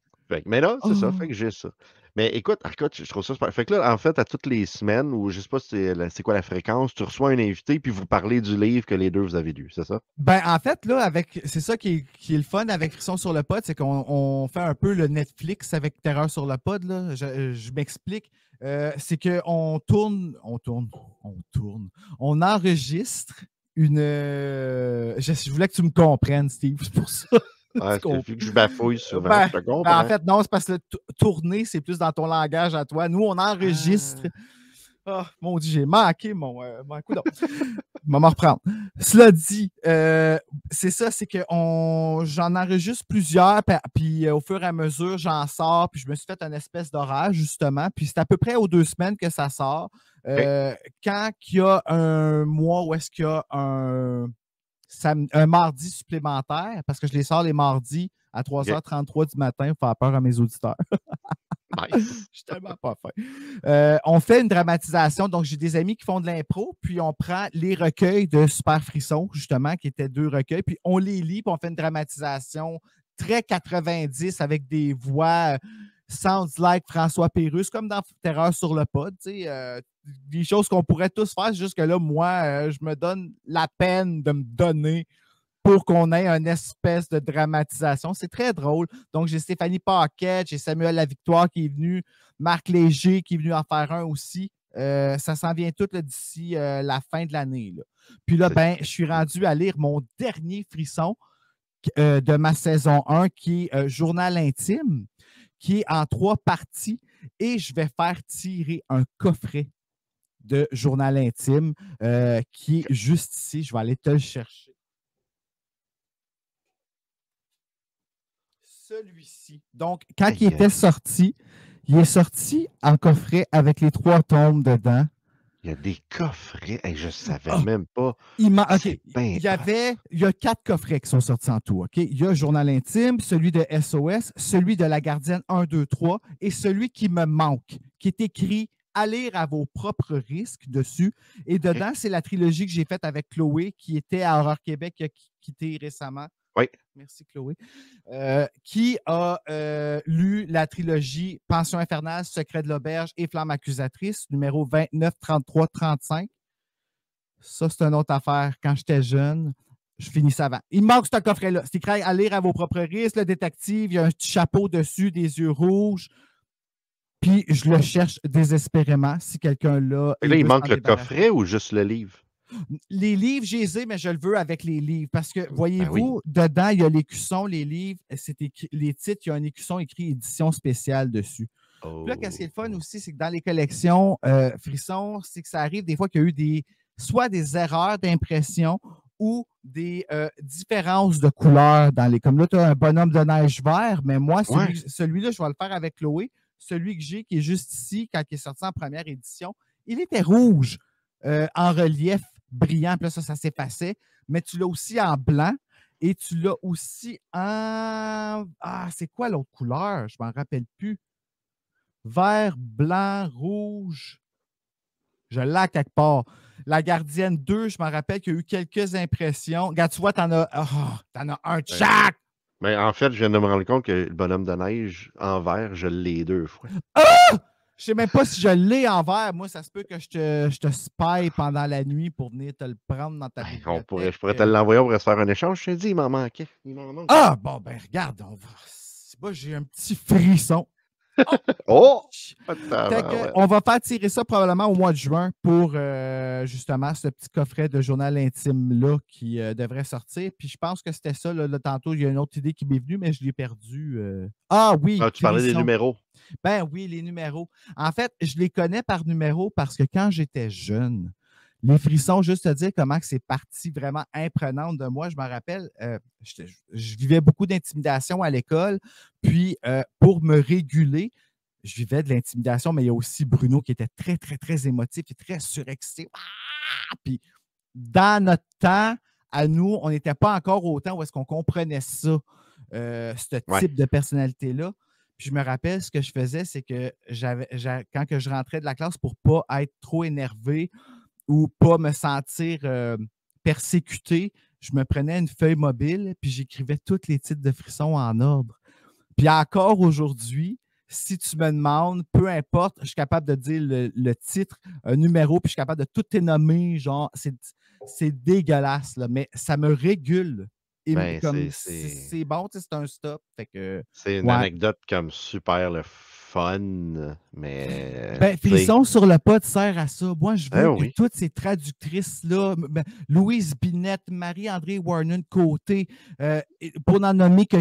mais là, c'est ça, fait oh! que j'ai ça. Mais écoute, ah, écoute, je trouve ça super. Fait que là, en fait, à toutes les semaines, ou je sais pas c'est, quoi la fréquence, tu reçois un invité, puis vous parlez du livre que les deux vous avez lu, c'est ça? Ben, en fait, là, avec c'est ça qui est, le fun avec Frisson sur le pod, c'est qu'on fait un peu le Netflix avec Terreur sur le pod, là. Je, m'explique. Euh, c'est qu'on tourne, on tourne, on tourne, on enregistre une. Euh, je voulais que tu me comprennes, Steve, c'est pour ça. Ah, vu que je bafouille sur 20 secondes. en fait, non, c'est parce que tourner, c'est plus dans ton langage à toi. Nous, on enregistre. oh, mon Dieu, j'ai manqué mon, euh, mon coup Maman reprendre. Cela dit, euh, c'est ça, c'est que j'en enregistre plusieurs, puis euh, au fur et à mesure, j'en sors, puis je me suis fait un espèce d'orage, justement. Puis c'est à peu près aux deux semaines que ça sort. Euh, quand il y a un mois où est-ce qu'il y a un un mardi supplémentaire parce que je les sors les mardis à 3h33 du matin pour faire peur à mes auditeurs. *laughs* *laughs* je suis tellement pas fin. Euh, on fait une dramatisation. Donc, j'ai des amis qui font de l'impro, puis on prend les recueils de Super Frisson, justement, qui étaient deux recueils, puis on les lit, puis on fait une dramatisation très 90 avec des voix Sounds like François Pérus, comme dans Terreur sur le pot. Euh, des choses qu'on pourrait tous faire, que là moi, euh, je me donne la peine de me donner pour qu'on ait une espèce de dramatisation. C'est très drôle. Donc, j'ai Stéphanie Paquette, j'ai Samuel Lavictoire qui est venu, Marc Léger qui est venu en faire un aussi. Euh, ça s'en vient tout d'ici la fin de l'année. Puis là, ben, je suis rendu à lire mon dernier frisson de ma saison 1 qui est Journal intime qui est en trois parties et je vais faire tirer un coffret de journal intime euh, qui est juste ici. Je vais aller te le chercher. Celui-ci. Donc, quand il était sorti, il est sorti en coffret avec les trois tombes dedans. Il y a des coffrets. je ne savais ah! même pas. Il, y a quatre coffrets qui sont sortis en tout. Il y a Journal intime, celui de SOS, celui de La Gardienne 1, 2, 3 et celui qui me manque, qui est écrit à lire à vos propres risques dessus. Et dedans, c'est la trilogie que j'ai faite avec Chloé qui était à Horreur Québec, qui a quitté récemment. Oui merci Chloé, euh, qui a euh, lu la trilogie Pension infernale, Secret de l'auberge et Flamme accusatrice, numéro 29, 33, 35. Ça, c'est une autre affaire. Quand j'étais jeune, je finis ça avant. Il manque ce coffret-là. C'est écrit à lire à vos propres risques, le détective. Il y a un petit chapeau dessus, des yeux rouges. Puis je le cherche désespérément si quelqu'un l'a. Là, il manque le coffret ou juste le livre? les livres, j'ai les mais je le veux avec les livres. Parce que, ben voyez-vous, dedans, il y a l'écusson, les livres, les titres, il y a un écusson écrit édition spéciale dessus. là, qu'est-ce qui est le fun oh. aussi, c'est que dans les collections euh, Frisson, c'est que ça arrive des fois qu'il y a eu des, soit des erreurs d'impression ou des euh, différences de couleurs dans les. Comme là, tu as un bonhomme de neige vert, mais moi, celui, là je vais le faire avec Chloé. Celui que j'ai, qui est juste ici, quand il est sorti en première édition, il était rouge euh, en relief brillant, puis là, ça, ça passé. mais tu l'as aussi en blanc et tu l'as aussi en. Ah, c'est quoi l'autre couleur? Je m'en rappelle plus. Vert, blanc, rouge. Je l'ai quelque part. La Gardienne 2, je m'en rappelle qu'il y a eu quelques impressions. Regarde, tu vois, t'en as, oh, t'en as un ben, chat. Mais ben, en fait, je viens de me rendre compte que le bonhomme de neige en vert, je l'ai deux fois. Ah! Je sais même pas si je l'ai en verre. Moi, ça se peut que je te, je pendant la nuit pour venir te le prendre dans ta ben, pourrait, je pourrais te euh. l'envoyer, on pourrait se faire un échange. Je te dis, il m'en manquait. Ah, bon, ben regarde, j'ai un petit frisson. Oh! oh! on va faire tirer ça probablement au mois de juin pour euh, justement ce petit coffret de journal intime-là qui euh, devrait sortir. Puis je pense que c'était ça, là, tantôt, il y a une autre idée qui m'est venue, mais je l'ai perdue. Ah oui! Ah, tu parlais des numéros. Ben oui, les numéros. En fait, je les connais par numéro parce que quand j'étais jeune, les frissons, juste à dire comment c'est parti vraiment imprenante de moi. Je me rappelle, euh, je, vivais beaucoup d'intimidation à l'école. Puis, euh, pour me réguler, je vivais de l'intimidation, mais il y a aussi Bruno qui était très, très, très émotif et très surexcité. Ah! Puis, dans notre temps, à nous, on n'était pas encore autant où est-ce qu'on comprenait ça, euh, ce type de personnalité-là je me rappelle, ce que je faisais, c'est que j'avais, quand que je rentrais de la classe pour pas être trop énervé ou pas me sentir euh, persécuté, je me prenais une feuille mobile puis j'écrivais tous les titres de frissons en ordre. Puis encore aujourd'hui, si tu me demandes, peu importe, je suis capable de dire le, titre, un numéro, puis je suis capable de tout nommer, genre, c'est dégueulasse, mais ça me régule. Ben, c'est bon, c'est un stop. C'est une anecdote comme super le fun, mais. Ben, ils sont sur le pot sert à ça. Moi, je ben veux toutes ces traductrices-là, Louise Binette, Marie-André Warnon Côté, euh, pour n'en nommer que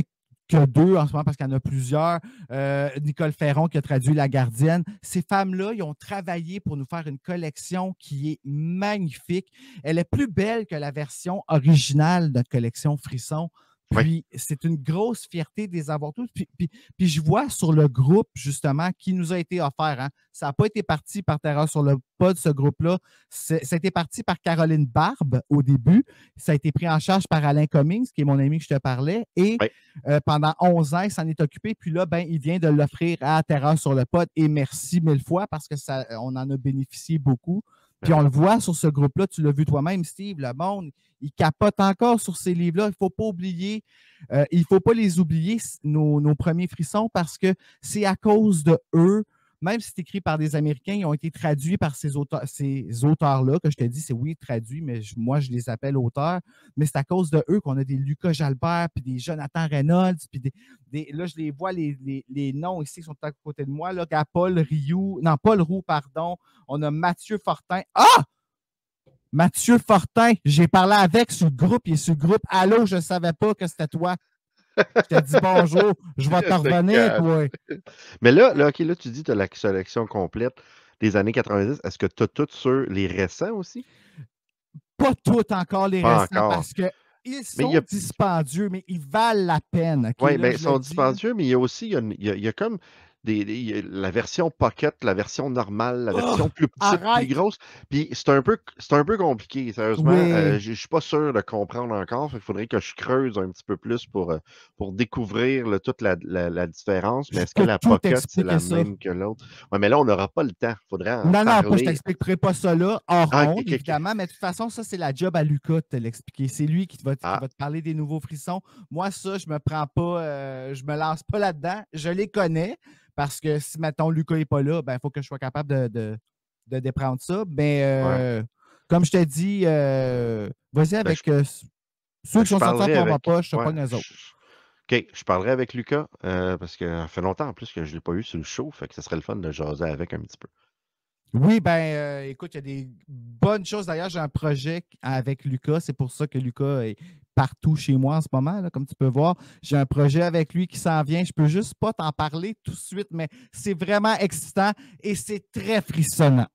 que deux en ce moment parce qu'il y en a plusieurs. Euh, Nicole Ferron qui a traduit La Gardienne. Ces femmes-là, ils ont travaillé pour nous faire une collection qui est magnifique. Elle est plus belle que la version originale de notre collection Frisson. Puis c'est une grosse fierté des avoir tous. Puis, je vois sur le groupe, justement, qui nous a été offert. Hein. Ça n'a pas été parti par terreur sur le pot, de ce groupe-là. Ça a été parti par Caroline Barbe au début. Ça a été pris en charge par Alain Cummings, qui est mon ami que je te parlais. Et euh, pendant 11 ans, il s'en est occupé. Puis là, ben, il vient de l'offrir à Terreur sur le pod. Et merci mille fois parce que ça, on en a bénéficié beaucoup. Puis on le voit sur ce groupe-là, tu l'as vu toi-même, Steve, le monde, il capote encore sur ces livres-là. Il ne faut pas oublier, euh, il faut pas les oublier, nos, nos premiers frissons, parce que c'est à cause de eux même si c'est écrit par des Américains, ils ont été traduits par ces, auteurs, là que je te dis, c'est oui, traduit, mais moi, je les appelle auteurs. Mais c'est à cause de eux qu'on a des Lucas Jalbert, puis des Jonathan Reynolds, puis des, là, je les vois, les, noms ici sont à côté de moi, là, à Paul Rioux, non, Paul Roux, pardon. On a Mathieu Fortin. Ah! Mathieu Fortin, j'ai parlé avec ce groupe, il est sur groupe. Allô, je ne savais pas que c'était toi je te dis bonjour, je vais *laughs* t'en revenir, *laughs* Mais là, là, là, tu dis que tu as la sélection complète des années 90. Est-ce que tu as toutes sur les récents aussi? Pas toutes encore les récents, parce que sont dispendieux, mais ils valent la peine. oui, mais ben, ils sont hein. dispendieux, mais il y a aussi, il y a comme, la version pocket, la version normale, la oh! version plus petite, plus grosse. Puis c'est un, peu, un peu compliqué, sérieusement. Euh, je ne suis pas sûr de comprendre encore. Il faudrait que je creuse un petit peu plus pour, euh, pour découvrir toute la, différence. Mais est-ce que la pocket, c'est la même que l'autre? Ouais, mais là, on n'aura pas le temps. faudrait Non, non, je ne t'expliquerai pas ça là, hors ah, évidemment. Mais de toute façon, ça, c'est la job à Lucas de l'expliquer. C'est lui qui ah. va, te, parler des nouveaux frissons. Moi, ça, je me prends pas, euh, je me lance pas là-dedans. Je les connais, parce que si, mettons, Lucas n'est pas là, il ben, faut que je sois capable de, de, déprendre ça. Mais euh, comme je t'ai dit, euh, vas-y ben, avec je... Euh, ceux ben, qui sont sortis ma poche, je ne pas les autres. OK, je parlerai avec Lucas euh, parce que ça fait longtemps en plus que je ne l'ai pas eu sur le show, fait que ce serait le fun de jaser avec un petit peu. Oui, ben euh, écoute, il y a des bonnes choses. D'ailleurs, j'ai un projet avec Lucas. C'est pour ça que Lucas est partout chez moi en ce moment, là, comme tu peux voir. J'ai un projet avec lui qui s'en vient. Je peux juste pas t'en parler tout de suite, mais c'est vraiment excitant et c'est très frissonnant.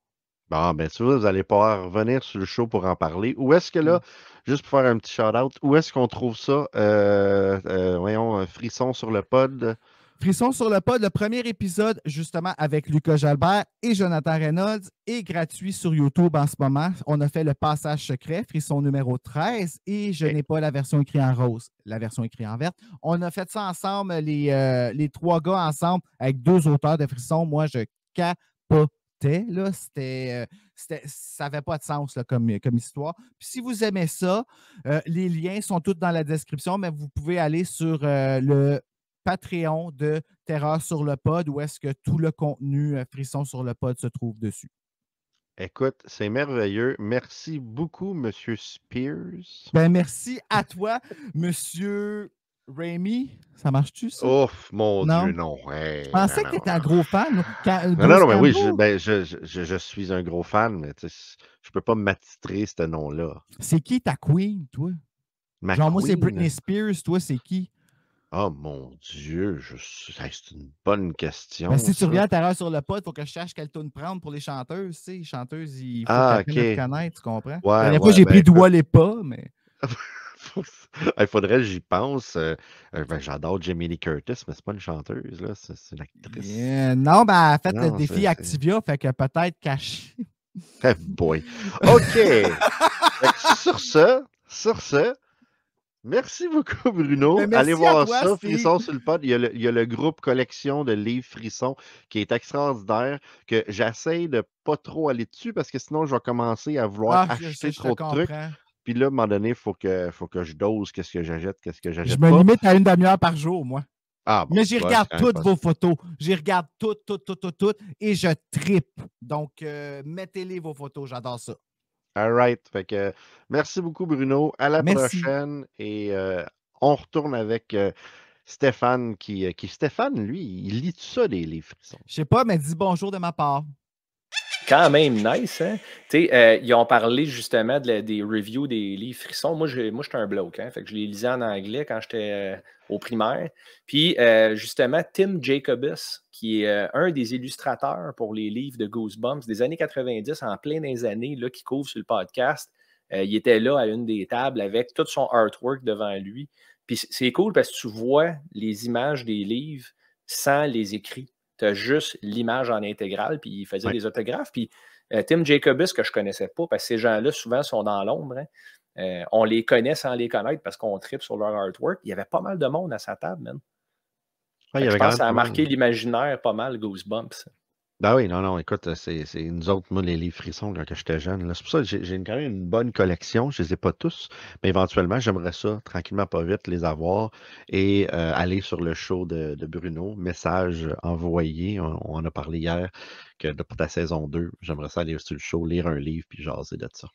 Bon, bien sûr, vous allez pouvoir revenir sur le show pour en parler. Où est-ce que là, juste pour faire un petit shout-out, où est-ce qu'on trouve ça? Euh, euh un voyons, frisson sur le pod. Frisson sur le pod, le premier épisode justement avec Lucas Jalbert et Jonathan Reynolds est gratuit sur YouTube en ce moment. On a fait le passage secret, Frisson numéro 13, et je n'ai pas la version écrite en rose, la version écrite en verte. On a fait ça ensemble, les, euh, trois gars ensemble, avec deux auteurs de Frisson. Moi, je capotais, là. C'était, euh, ça n'avait pas de sens comme, comme histoire. si vous aimez ça, euh, les liens sont tous dans la description, mais vous pouvez aller sur le Patreon de Terreur sur le pod où est-ce que tout le contenu euh, Frisson sur le pod se trouve dessus. Écoute, c'est merveilleux. Merci beaucoup, Monsieur Spears. Ben, merci à toi, *laughs* Monsieur Rémi. Ça marche-tu, ça? Ouf, mon Dieu, non. je pensais que tu étais un gros fan. non, non, mais oui, ben, je, suis un gros fan, mais je peux pas m'attitrer ce nom-là. C'est qui ta queen, toi? Genre, moi, c'est Britney Spears. Toi, c'est qui? Oh mon Dieu, je... c'est une bonne ben, question. si tu reviens, ta heure sur le pod, il faut que je cherche quel tune prendre pour les chanteuses. Tu les chanteuses, il faut ah, les connaître, tu comprends? Ouais, la dernière fois, j'ai ben, pris doigt les pas, mais. il *laughs* faudrait que j'y pense. Euh, euh, ben, J'adore Jamie Lee Curtis, mais c'est pas une chanteuse, là. C'est une actrice. Non, ben, elle fait le défi Activia, fait que peut-être cachée. Hey eh boy. OK. sur ce, sur ce, Merci beaucoup, Bruno. Ben, Allez voir ça, Frissons sur le pod. Il y, a le, groupe collection de livres Frissons qui est extraordinaire, que j'essaie de pas trop aller dessus parce que sinon, je vais commencer à vouloir ah, acheter trop de trucs. Puis là, à un moment donné, il faut que, faut que je dose qu'est-ce que j'achète, qu'est-ce que j'achète. Je me limite à une demi-heure par jour, moi. Ah, Mais j'y regarde hein, toutes vos photos. J'y regarde toutes, toutes, toutes, toutes, toutes. Et je tripe. Donc, euh, mettez-les vos photos. J'adore ça. All Fait que, euh, merci beaucoup, Bruno. À la prochaine. Et euh, on retourne avec. Euh, Stéphane, qui, qui, Stéphane, lui, il lit tout ça, des livres frissons. Je sais pas, mais dis bonjour de ma part quand même nice. Hein? ils ont parlé justement de des reviews des livres frissons. Moi, je, moi, un bloc. Hein? Fait que je les lisais en anglais quand j'étais au primaire. Puis, justement, Tim Jacobus, qui est euh, un des illustrateurs pour les livres de Goosebumps des années 90, en plein des années, là, qui couvre sur le podcast. Euh, il était là à une des tables avec tout son artwork devant lui. Puis c'est cool parce que tu vois les images des livres sans les écrits. Tu as juste l'image en intégrale, puis il faisait des autographes. Puis euh, Tim Jacobus, que je ne connaissais pas, parce que ces gens-là, souvent, sont dans l'ombre. Hein. on les connaît sans les connaître parce qu'on tripe sur leur artwork. Il y avait pas mal de monde à sa table, même je pense que ça a marqué l'imaginaire pas mal, Goosebumps. Ben oui, non, non, écoute, c'est nous autres, moi, les, livres frissons quand j'étais jeune. C'est pour ça que j'ai quand même une bonne collection. Je ne les ai pas tous, mais éventuellement, j'aimerais ça, tranquillement, pas vite, les avoir et euh, aller sur le show de, Bruno. Message envoyé, on, en a parlé hier, que pour ta saison 2, j'aimerais ça aller sur le show, lire un livre puis jaser de ça.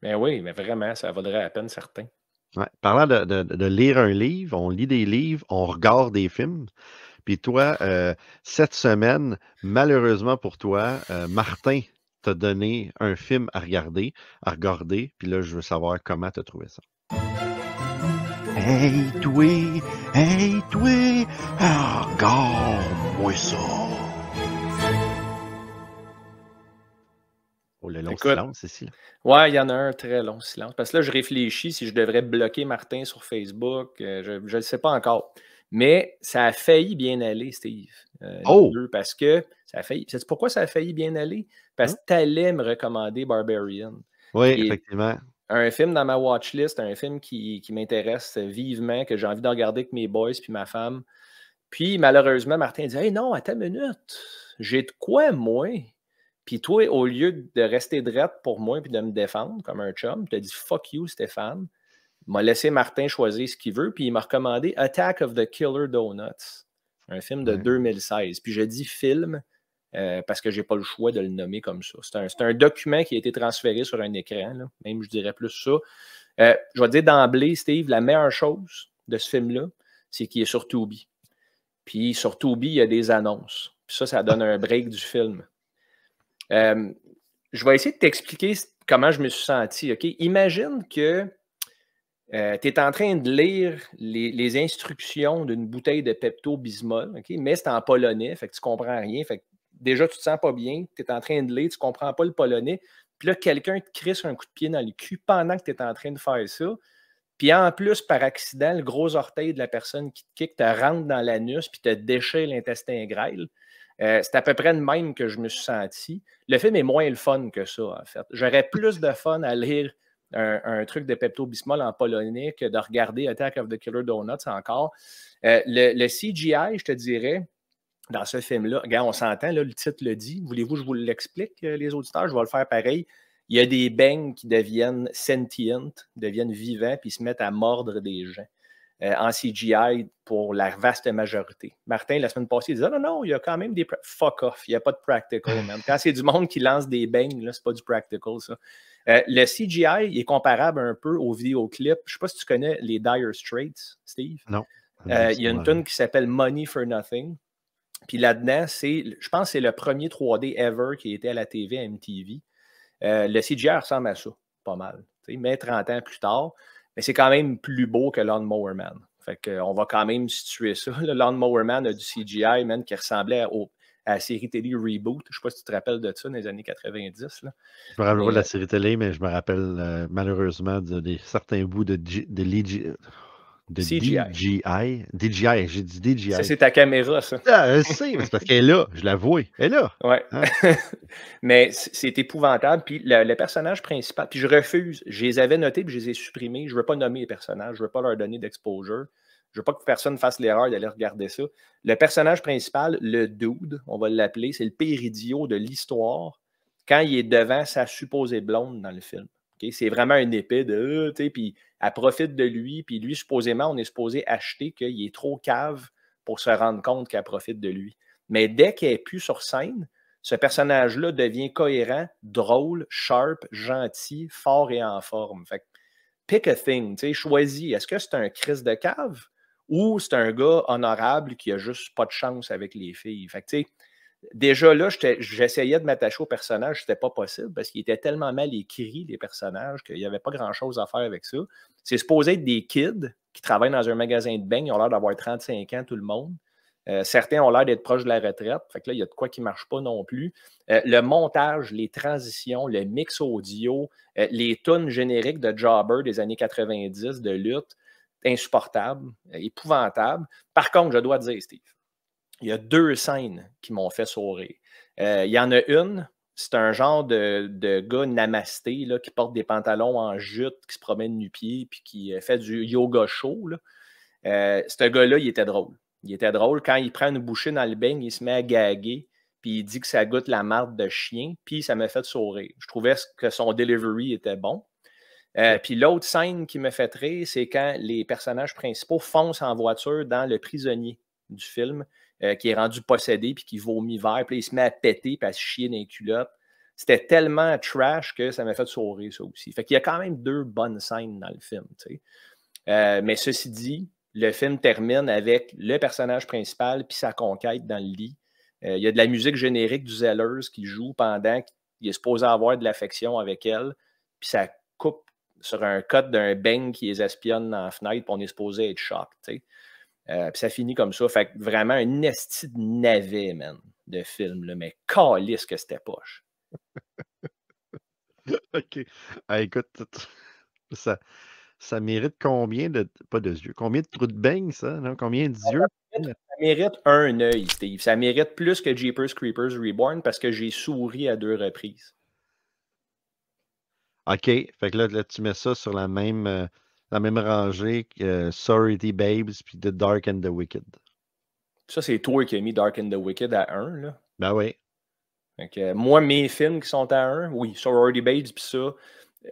Ben oui, mais vraiment, ça vaudrait à peine certains. Parlant de, lire un livre, on lit des livres, on regarde des films. Puis toi, euh, cette semaine, malheureusement pour toi, euh, Martin t'a donné un film à regarder, à regarder. Puis là, je veux savoir comment t'as trouvé ça. Hey toi, hey toi, ça. Oh, le long silence ici. Ouais, il y en a un très long silence. Parce que là, je réfléchis si je devrais bloquer Martin sur Facebook. Euh, je ne sais pas encore. Mais ça a failli bien aller, Steve. Euh, oh! parce que ça a failli. C'est pourquoi ça a failli bien aller? Parce hein? que tu allais me recommander Barbarian. Oui, effectivement. Un film dans ma watchlist, un film qui, m'intéresse vivement, que j'ai envie d'en regarder avec mes boys puis ma femme. Puis malheureusement, Martin dit Hey non, attends une minute, j'ai de quoi, moi puis toi, au lieu de rester drette pour moi puis de me défendre comme un chum, tu as dit fuck you, Stéphane. m'a laissé Martin choisir ce qu'il veut, puis il m'a recommandé Attack of the Killer Donuts, un film de 2016. Puis je dis film euh, parce que j'ai pas le choix de le nommer comme ça. C'est un, document qui a été transféré sur un écran, même je dirais plus ça. Euh, je vais dire d'emblée, Steve, la meilleure chose de ce film-là, c'est qu'il est sur Tubi. Puis sur Tubi, il y a des annonces. Puis ça, ça donne un break du film. Euh, je vais essayer de t'expliquer comment je me suis senti. Imagine que euh, tu es en train de lire les, instructions d'une bouteille de Pepto-Bismol, mais c'est en polonais, fait que tu comprends rien. Fait déjà, tu ne te sens pas bien, tu es en train de lire, tu ne comprends pas le polonais. Puis là, quelqu'un te crisse un coup de pied dans le cul pendant que tu es en train de faire ça. Puis en plus, par accident, le gros orteil de la personne qui te kick te rentre dans l'anus puis te déchire l'intestin grêle. Euh, c'est à peu près le même que je me suis senti. Le film est moins le fun que ça, en fait. J'aurais plus de fun à lire un, truc de Pepto-Bismol en polonais que de regarder Attack of the Killer Donuts encore. Euh, le, CGI, je te dirais, dans ce film-là, on s'entend, le titre le dit. Voulez-vous que je vous l'explique, euh, les auditeurs? Je vais le faire pareil. Il y a des bangs qui deviennent sentient, deviennent vivants, puis se mettent à mordre des gens. Euh, en CGI pour la vaste majorité. Martin, la semaine passée, il disait non, non, il y a quand même des. Fuck off, il n'y a pas de practical, *laughs* même. Quand c'est du monde qui lance des bangs, là, c'est pas du practical, ça. Euh, le CGI est comparable un peu aux vidéoclips. Je ne sais pas si tu connais les Dire Straits, Steve. Non. Euh, il y a une tune qui s'appelle Money for Nothing. Puis là-dedans, c'est, je pense que c'est le premier 3D ever qui était à la TV, MTV. le CGI ressemble à ça, pas mal. Mais 30 ans plus tard, mais c'est quand même plus beau que Lawnmower Man. Fait euh, on va quand même situer ça. *laughs* Le Lawnmower Man a du CGI, man, qui ressemblait à la série télé Reboot. Je ne sais pas si tu te rappelles de ça dans les années 90. Là. Je me rappelle pas de la euh, série télé, mais je me rappelle euh, malheureusement de, certains bouts de, de de DJI. DJI, j'ai dit DJI. Ça, c'est ta caméra, ça. Ah, je sais, c'est parce qu'elle est là, je l'avoue, elle est là. Ouais. Hein? *laughs* mais c'est épouvantable. Puis le, personnage principal, puis je refuse, je les avais notés, puis je les ai supprimés. Je ne veux pas nommer les personnages, je ne veux pas leur donner d'exposure. Je ne veux pas que personne fasse l'erreur d'aller regarder ça. Le personnage principal, le dude, on va l'appeler, c'est le péridio de l'histoire quand il est devant sa supposée blonde dans le film. C'est vraiment un épée de. Euh, puis elle profite de lui, puis lui, supposément, on est supposé acheter qu'il est trop cave pour se rendre compte qu'elle profite de lui. Mais dès qu'elle est plus sur scène, ce personnage-là devient cohérent, drôle, sharp, gentil, fort et en forme. Fait pick a thing, tu sais, choisis. Est-ce que c'est un Chris de cave ou c'est un gars honorable qui a juste pas de chance avec les filles? Fait que, tu sais, déjà là, j'essayais de m'attacher au personnage, c'était pas possible parce qu'il était tellement mal écrit, les personnages, qu'il n'y avait pas grand-chose à faire avec ça. C'est supposé être des kids qui travaillent dans un magasin de bain, ils ont l'air d'avoir 35 ans, tout le monde. Euh, certains ont l'air d'être proches de la retraite. Fait que là, il y a de quoi qui ne marche pas non plus. Euh, le montage, les transitions, le mix audio, euh, les tunes génériques de Jobber des années 90 de lutte, insupportable, épouvantable. Par contre, je dois dire, Steve, il y a deux scènes qui m'ont fait sourire. Euh, il y en a une, c'est un genre de, gars namasté qui porte des pantalons en jute, qui se promène nu pied, puis qui euh, fait du yoga chaud. Euh, ce gars-là, il était drôle. Il était drôle. Quand il prend une bouchée dans le beigne, il se met à gaguer, puis il dit que ça goûte la marde de chien, puis ça m'a fait sourire. Je trouvais que son delivery était bon. puis l'autre scène qui me fait rire, c'est quand les personnages principaux foncent en voiture dans le prisonnier du film. Euh, qui est rendu possédé, puis qui vomit vert, puis il se met à péter, puis à se chier dans les C'était tellement trash que ça m'a fait sourire, ça aussi. Fait qu'il y a quand même deux bonnes scènes dans le film, tu euh, mais ceci dit, le film termine avec le personnage principal puis sa conquête dans le lit. Euh, il y a de la musique générique du Zellers qui joue pendant qu'il est supposé avoir de l'affection avec elle, puis ça coupe sur un cut d'un bang qui les espionne dans la fenêtre, puis on est supposé être sais. Euh, puis ça finit comme ça. Fait que vraiment un esti de navet, man, de film. Là. Mais calisse que c'était poche. *laughs* OK. Ah, écoute, ça, mérite combien de. Pas de yeux. Combien de trous de beigne, ça? Combien de yeux? ça mérite un œil, Steve. Ça mérite plus que Jeepers Creepers Reborn parce que j'ai souri à deux reprises. OK. Fait que là, tu mets ça sur la même. Euh, la même rangée que euh, Sorority Babes puis The Dark and the Wicked. Ça, c'est toi qui as mis Dark and the Wicked à 1, là. Ben oui. Donc, moi, mes films qui sont à 1, oui, Sorority Babes puis ça.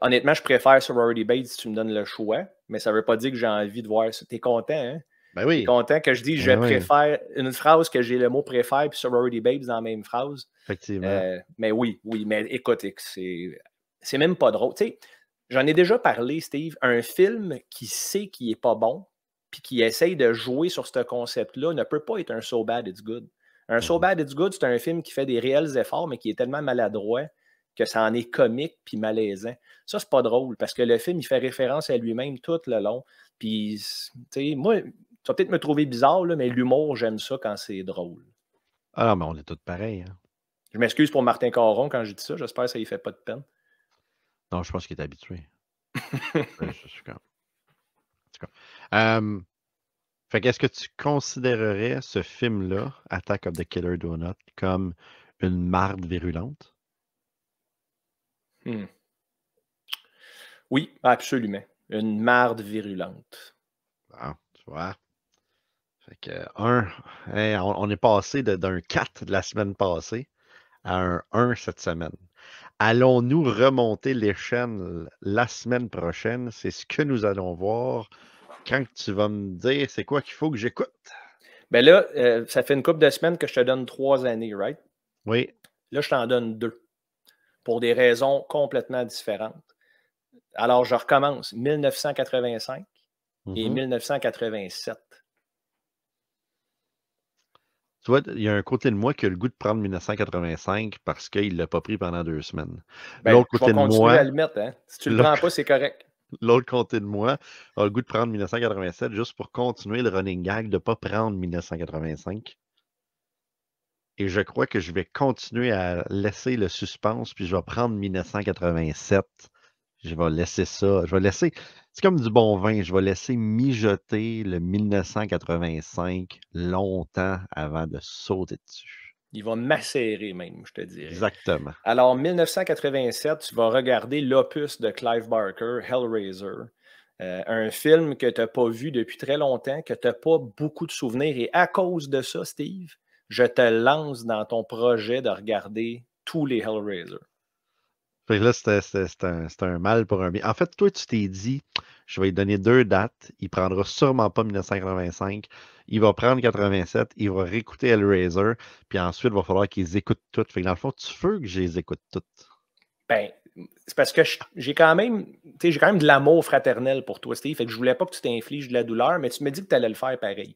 Honnêtement, je préfère Sorority Babes si tu me donnes le choix, mais ça veut pas dire que j'ai envie de voir ça. T'es content, hein? Ben oui. T'es content que je dis je ben préfère une phrase que j'ai le mot préfère puis Sorority Babes dans la même phrase. Effectivement. Euh, mais oui, oui, mais écoute, c'est même pas drôle. Tu sais, J'en ai déjà parlé, Steve, un film qui sait qu'il n'est pas bon, puis qui essaye de jouer sur ce concept-là, ne peut pas être un So Bad It's Good. Un So mhm. Bad It's Good, c'est un film qui fait des réels efforts, mais qui est tellement maladroit que ça en est comique puis malaisant. Ça, c'est pas drôle, parce que le film, il fait référence à lui-même tout le long. Puis, tu sais, moi, ça peut-être me trouver bizarre, mais l'humour, j'aime ça quand c'est drôle. Ah, mais on est tous pareils. Hein. Je m'excuse pour Martin Caron quand je dis ça, j'espère que ça ne fait pas de peine. Non, je pense qu'il est habitué. *laughs* je suis quand... qu'est-ce que tu considérerais ce film-là, Attack of the Killer Donut, comme une marde virulente? Hmm. Oui, absolument. Une marde virulente. tu vois. Fait que, un, on, on, est passé d'un 4 de la semaine passée à un 1 cette semaine. Allons-nous remonter les chaînes la semaine prochaine? C'est ce que nous allons voir quand tu vas me dire c'est quoi qu'il faut que j'écoute. Ben là, euh, ça fait une couple de semaines que je te donne trois années, right? Oui. Là, je t'en donne deux pour des raisons complètement différentes. Alors, je recommence 1985 et 1987. Mm-hmm il y a un côté de moi qui a le goût de prendre 1985 parce qu'il ne l'a pas pris pendant deux semaines. Ben, l'autre côté de moi. Hein. Si tu ne le prends pas, c'est correct. *laughs* L'autre côté de moi a le goût de prendre 1987 juste pour continuer le running gag de ne pas prendre 1985. Et je crois que je vais continuer à laisser le suspense, puis je vais prendre 1987 je vais laisser ça. Je vais laisser. C'est comme du bon vin. Je vais laisser mijoter le 1985 longtemps avant de sauter dessus. Il va macérer même, je te dirais. Exactement. Alors, 1987, tu vas regarder l'opus de Clive Barker, Hellraiser. Euh, un film que tu n'as pas vu depuis très longtemps, que tu n'as pas beaucoup de souvenirs. Et à cause de ça, Steve, je te lance dans ton projet de regarder tous les Hellraiser. Fait là, c'était un, mal pour un bien. En fait, toi, tu t'es dit, je vais lui donner deux dates. Il prendra sûrement pas 1985. Il va prendre 87. Il va réécouter Hellraiser. Puis ensuite, il va falloir qu'ils écoutent toutes. Fait dans le fond, tu veux que je les écoute toutes. Ben, c'est parce que j'ai quand même, de l'amour fraternel pour toi, Steve. Fait que je voulais pas que tu t'infliges de la douleur, mais tu me dis que tu allais le faire pareil.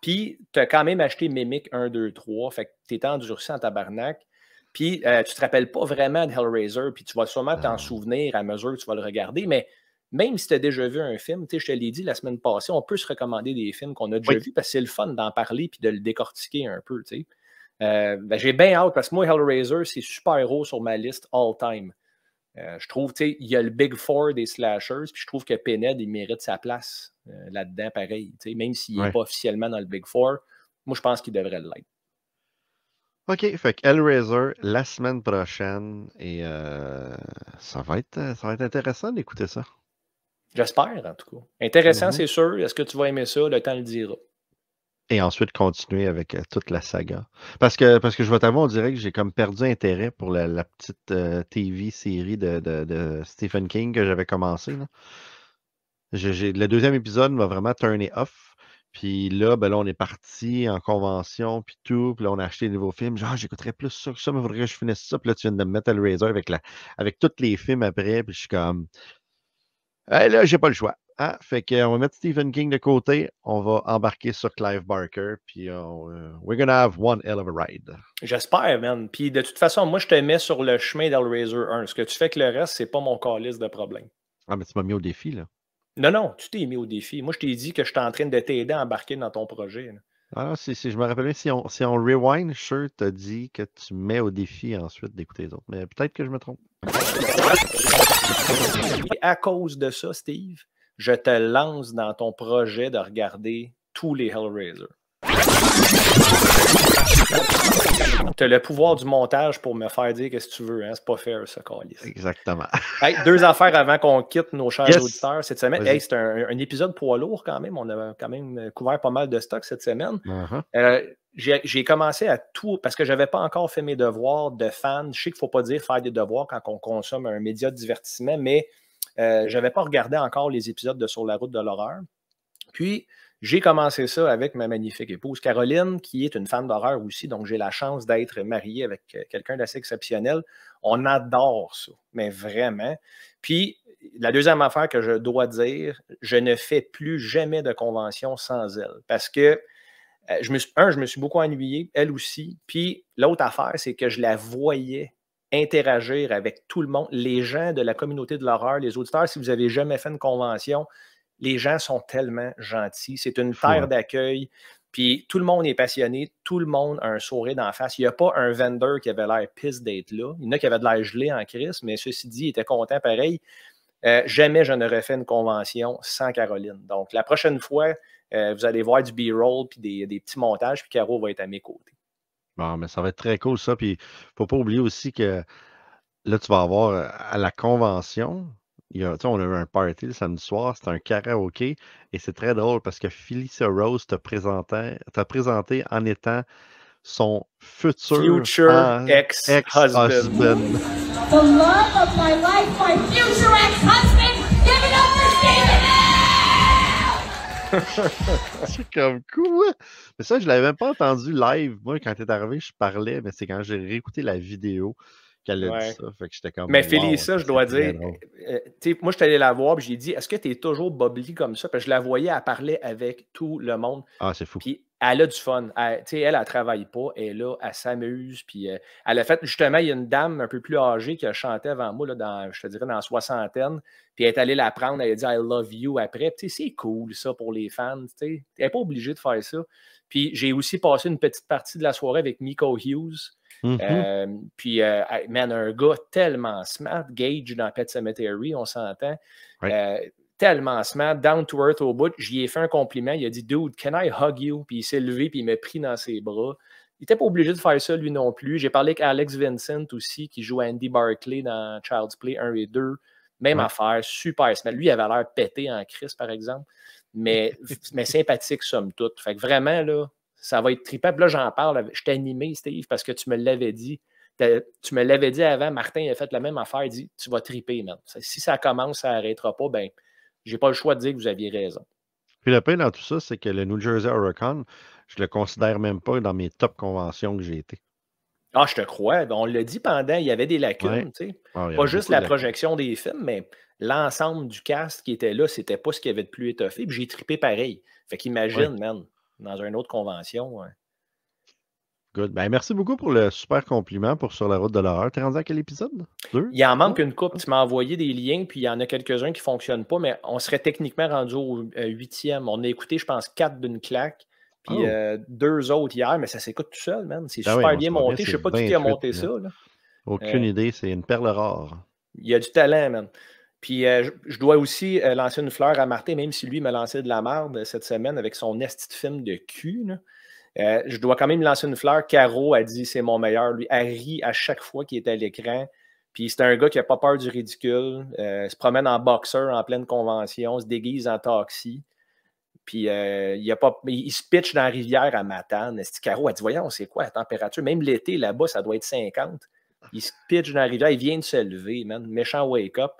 Puis, tu as quand même acheté Mimic 1, 2, 3. Fait que tu étais endurci en tabarnak. Puis euh, tu te rappelles pas vraiment de Hellraiser, puis tu vas sûrement t'en souvenir à mesure que tu vas le regarder, mais même si tu as déjà vu un film, je te l'ai dit la semaine passée, on peut se recommander des films qu'on a déjà vus parce que c'est le fun d'en parler puis de le décortiquer un peu. Euh, ben, j'ai bien hâte parce que moi, Hellraiser, c'est super-héros sur ma liste all-time. Euh, je trouve, tu sais, il y a le Big Four des slashers, puis je trouve que Pened, il mérite sa place là-dedans, pareil. Même s'il n'est pas officiellement dans le Big Four, moi, je pense qu'il devrait l'être. OK, fait que Hellraiser la semaine prochaine et euh, ça, va être, euh, ça va intéressant d'écouter ça. J'espère en tout cas. Intéressant, mhm. c'est sûr. Est-ce que tu vas aimer ça? Le temps le dira. Et ensuite continuer avec euh, toute la saga. Parce que, parce que je vais t'avouer, on dirait que j'ai comme perdu intérêt pour la, petite TV série de, Stephen King que j'avais commencé. le deuxième épisode m'a vraiment turné off. Puis là, ben là, on est parti en convention, puis tout. Puis là, on a acheté des nouveaux films. Genre, j'écouterais plus ça que ça, mais voudrais que je finisse ça. Puis là, tu viens de me mettre le Razor avec, avec tous les films après. Puis je suis comme, hé, là, j'ai pas le choix. Hein? Fait qu'on va mettre Stephen King de côté. On va embarquer sur Clive Barker. Puis on, euh, we're gonna have one hell of a ride. J'espère, man. Puis de toute façon, moi, je te mets sur le chemin d'Hellraiser 1. Ce que tu fais que le reste, c'est pas mon liste de problème. Ah, mais tu m'as mis au défi, là. Non, non, tu t'es mis au défi. Moi, je t'ai dit que je suis en train de t'aider à embarquer dans ton projet. Ah, si, si, je me rappelle bien, si on, si on rewind, je te dis que tu mets au défi ensuite d'écouter les autres. Mais peut-être que je me trompe. à cause de ça, Steve, je te lance dans ton projet de regarder tous les Hellraiser. Tu as le pouvoir du montage pour me faire dire qu'est-ce que tu veux. Hein? C'est pas fair, ça, ici. Exactement. deux affaires avant qu'on quitte nos chers auditeurs cette semaine. c'est un, épisode poids lourd quand même. On a quand même couvert pas mal de stocks cette semaine. Uh-huh. Euh, j'ai commencé à tout, parce que je n'avais pas encore fait mes devoirs de fan. Je sais qu'il ne faut pas dire faire des devoirs quand on consomme un média de divertissement, mais euh, je n'avais pas regardé encore les épisodes de Sur la route de l'horreur. Puis, j'ai commencé ça avec ma magnifique épouse Caroline, qui est une femme d'horreur aussi, donc j'ai la chance d'être marié avec euh, quelqu'un d'assez exceptionnel. On adore ça, mais vraiment. Puis, la deuxième affaire que je dois dire, je ne fais plus jamais de convention sans elle, parce que euh, je me suis, un, je me suis beaucoup ennuyé, elle aussi. Puis l'autre affaire, c'est que je la voyais interagir avec tout le monde, les gens de la communauté de l'horreur, les auditeurs. Si vous avez jamais fait une convention, les gens sont tellement gentils. C'est une terre hein. d'accueil. Puis tout le monde est passionné, tout le monde a un sourire d'en face. Il n'y a pas un vendeur qui avait l'air pisse d'être là. Il y en a qui avaient de l'air gelé en crise, mais ceci dit, il était content pareil. Euh, jamais je n'aurais fait une convention sans Caroline. Donc la prochaine fois, euh, vous allez voir du B-roll puis des, des petits montages, puis Caro va être à mes côtés. Bon, mais ça va être très cool ça. Puis il ne faut pas oublier aussi que là, tu vas avoir euh, à la convention, on a eu un party le samedi soir, c'était un karaoké, et c'est très drôle parce que Felicia Rose t'a présenté en étant son futur ex-husband. The love of my life, my future ex-husband, give it up for *laughs* C'est comme cool Mais ça, je l'avais même pas entendu live. Moi, quand t'es arrivé, je parlais, mais c'est quand j'ai réécouté la vidéo qu'elle a dit ça. Fait que Mais ben, Félix, je dois dire. Euh, euh, moi, je suis allé la voir et j'ai dit Est-ce que tu es toujours bobli comme ça Parce que je la voyais, elle parlait avec tout le monde. Ah, c'est fou. Puis elle a du fun. Elle, elle, elle, travaille pas. Elle là, elle s'amuse. Puis euh, elle a fait. Justement, il y a une dame un peu plus âgée qui a chanté avant moi, je te dirais, dans la soixantaine. Puis elle est allée la prendre. Elle a dit I love you après. c'est cool, ça, pour les fans. T'sais. Elle n'est pas obligé de faire ça. Puis j'ai aussi passé une petite partie de la soirée avec Miko Hughes. Mm-hmm. Euh, puis, il euh, man, un gars tellement smart, Gage dans Pet Cemetery, on s'entend. Euh, tellement smart, down to earth au bout. J'y ai fait un compliment. Il a dit, Dude, can I hug you? Puis il s'est levé, puis il m'a pris dans ses bras. Il n'était pas obligé de faire ça lui non plus. J'ai parlé avec Alex Vincent aussi, qui joue Andy Barclay dans Child's Play 1 et 2. Même affaire, super smart. Lui, il avait l'air pété en crise, par exemple, mais, *laughs* mais sympathique, somme toute. Fait que vraiment, là, ça va être trippant. là, j'en parle. Je t'ai animé, Steve, parce que tu me l'avais dit. Tu me l'avais dit avant. Martin a fait la même affaire. Il dit Tu vas triper, man. Si ça commence, ça n'arrêtera pas. Ben, j'ai pas le choix de dire que vous aviez raison. Puis le pire dans tout ça, c'est que le New Jersey Huracan, je le considère même pas dans mes top conventions que j'ai été. Ah, je te crois. On l'a dit pendant, il y avait des lacunes. Tu sais. Ah, pas juste la projection des films, mais l'ensemble du cast qui était là, c'était pas ce qui y avait de plus étoffé. Puis j'ai tripé pareil. Fait qu'imagine, man dans une autre convention. Good. Ben, merci beaucoup pour le super compliment pour Sur la route de l'horreur. T'es rendu à quel épisode? Deux? Il en manque une coupe. Tu m'as envoyé des liens, puis il y en a quelques-uns qui ne fonctionnent pas, mais on serait techniquement rendu au euh, huitième. On a écouté, je pense, quatre d'une claque, puis oh. euh, deux autres hier, mais ça s'écoute tout seul, man. C'est ben super bien monté. Je ne sais pas qui a monté ça. Aucune euh, idée. C'est une perle rare. Il y a du talent, man. Puis euh, je dois aussi euh, lancer une fleur à Martin, même si lui m'a lancé de la merde euh, cette semaine avec son esti de film de cul. je dois quand même lancer une fleur. Caro a dit c'est mon meilleur. Lui, elle rit à chaque fois qu'il est à l'écran. Puis c'est un gars qui n'a pas peur du ridicule. se promène en boxeur en pleine convention, se déguise en taxi. Puis il, a pas, il se pitch dans la rivière à Matane. Caro a dit Voyons, c'est quoi la température Même l'été là-bas, ça doit être 50. Il se pitch dans la rivière, il vient de se lever, man. Méchant wake-up.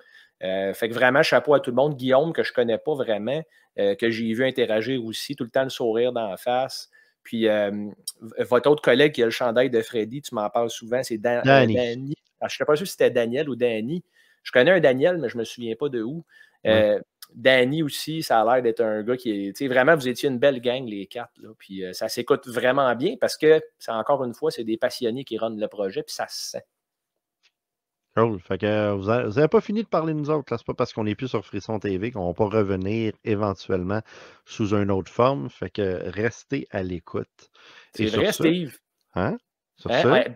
Euh, fait que vraiment, chapeau à tout le monde. Guillaume, que je ne connais pas vraiment, euh, que j'ai vu interagir aussi, tout le temps le sourire dans la face. Puis euh, votre autre collègue qui a le chandail de Freddy, tu m'en parles souvent, c'est Dan ah, je ne sais pas si c'était Daniel ou Danny. Je connais un Daniel, mais je ne me souviens pas de où. Danny aussi, ça a l'air d'être un gars qui est. Vraiment, vous étiez une belle gang, les quatre. puis ça s'écoute vraiment bien parce que, encore une fois, c'est des passionnés qui rendent le projet, puis ça se sent. Cool. Fait que euh, vous n'avez pas fini de parler de nous autres. C'est pas parce qu'on n'est plus sur Frisson TV qu'on va pas revenir éventuellement sous une autre forme. Fait que restez à l'écoute. C'est vrai, Steve. Hein? Eh, eh, sur ce...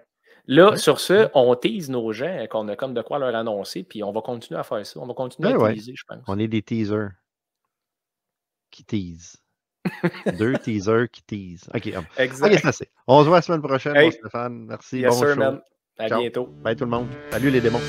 Là, sur ce, on tease nos gens hein, qu'on a comme de quoi leur annoncer, puis on va continuer à faire ça. On va continuer ben à teaser, je pense. On est des teasers qui teasent. *laughs* Deux teasers qui teasent. OK. On... on se voit la semaine prochaine, Stéphane. Merci. À bientôt. Bye tout le monde. Salut les démons.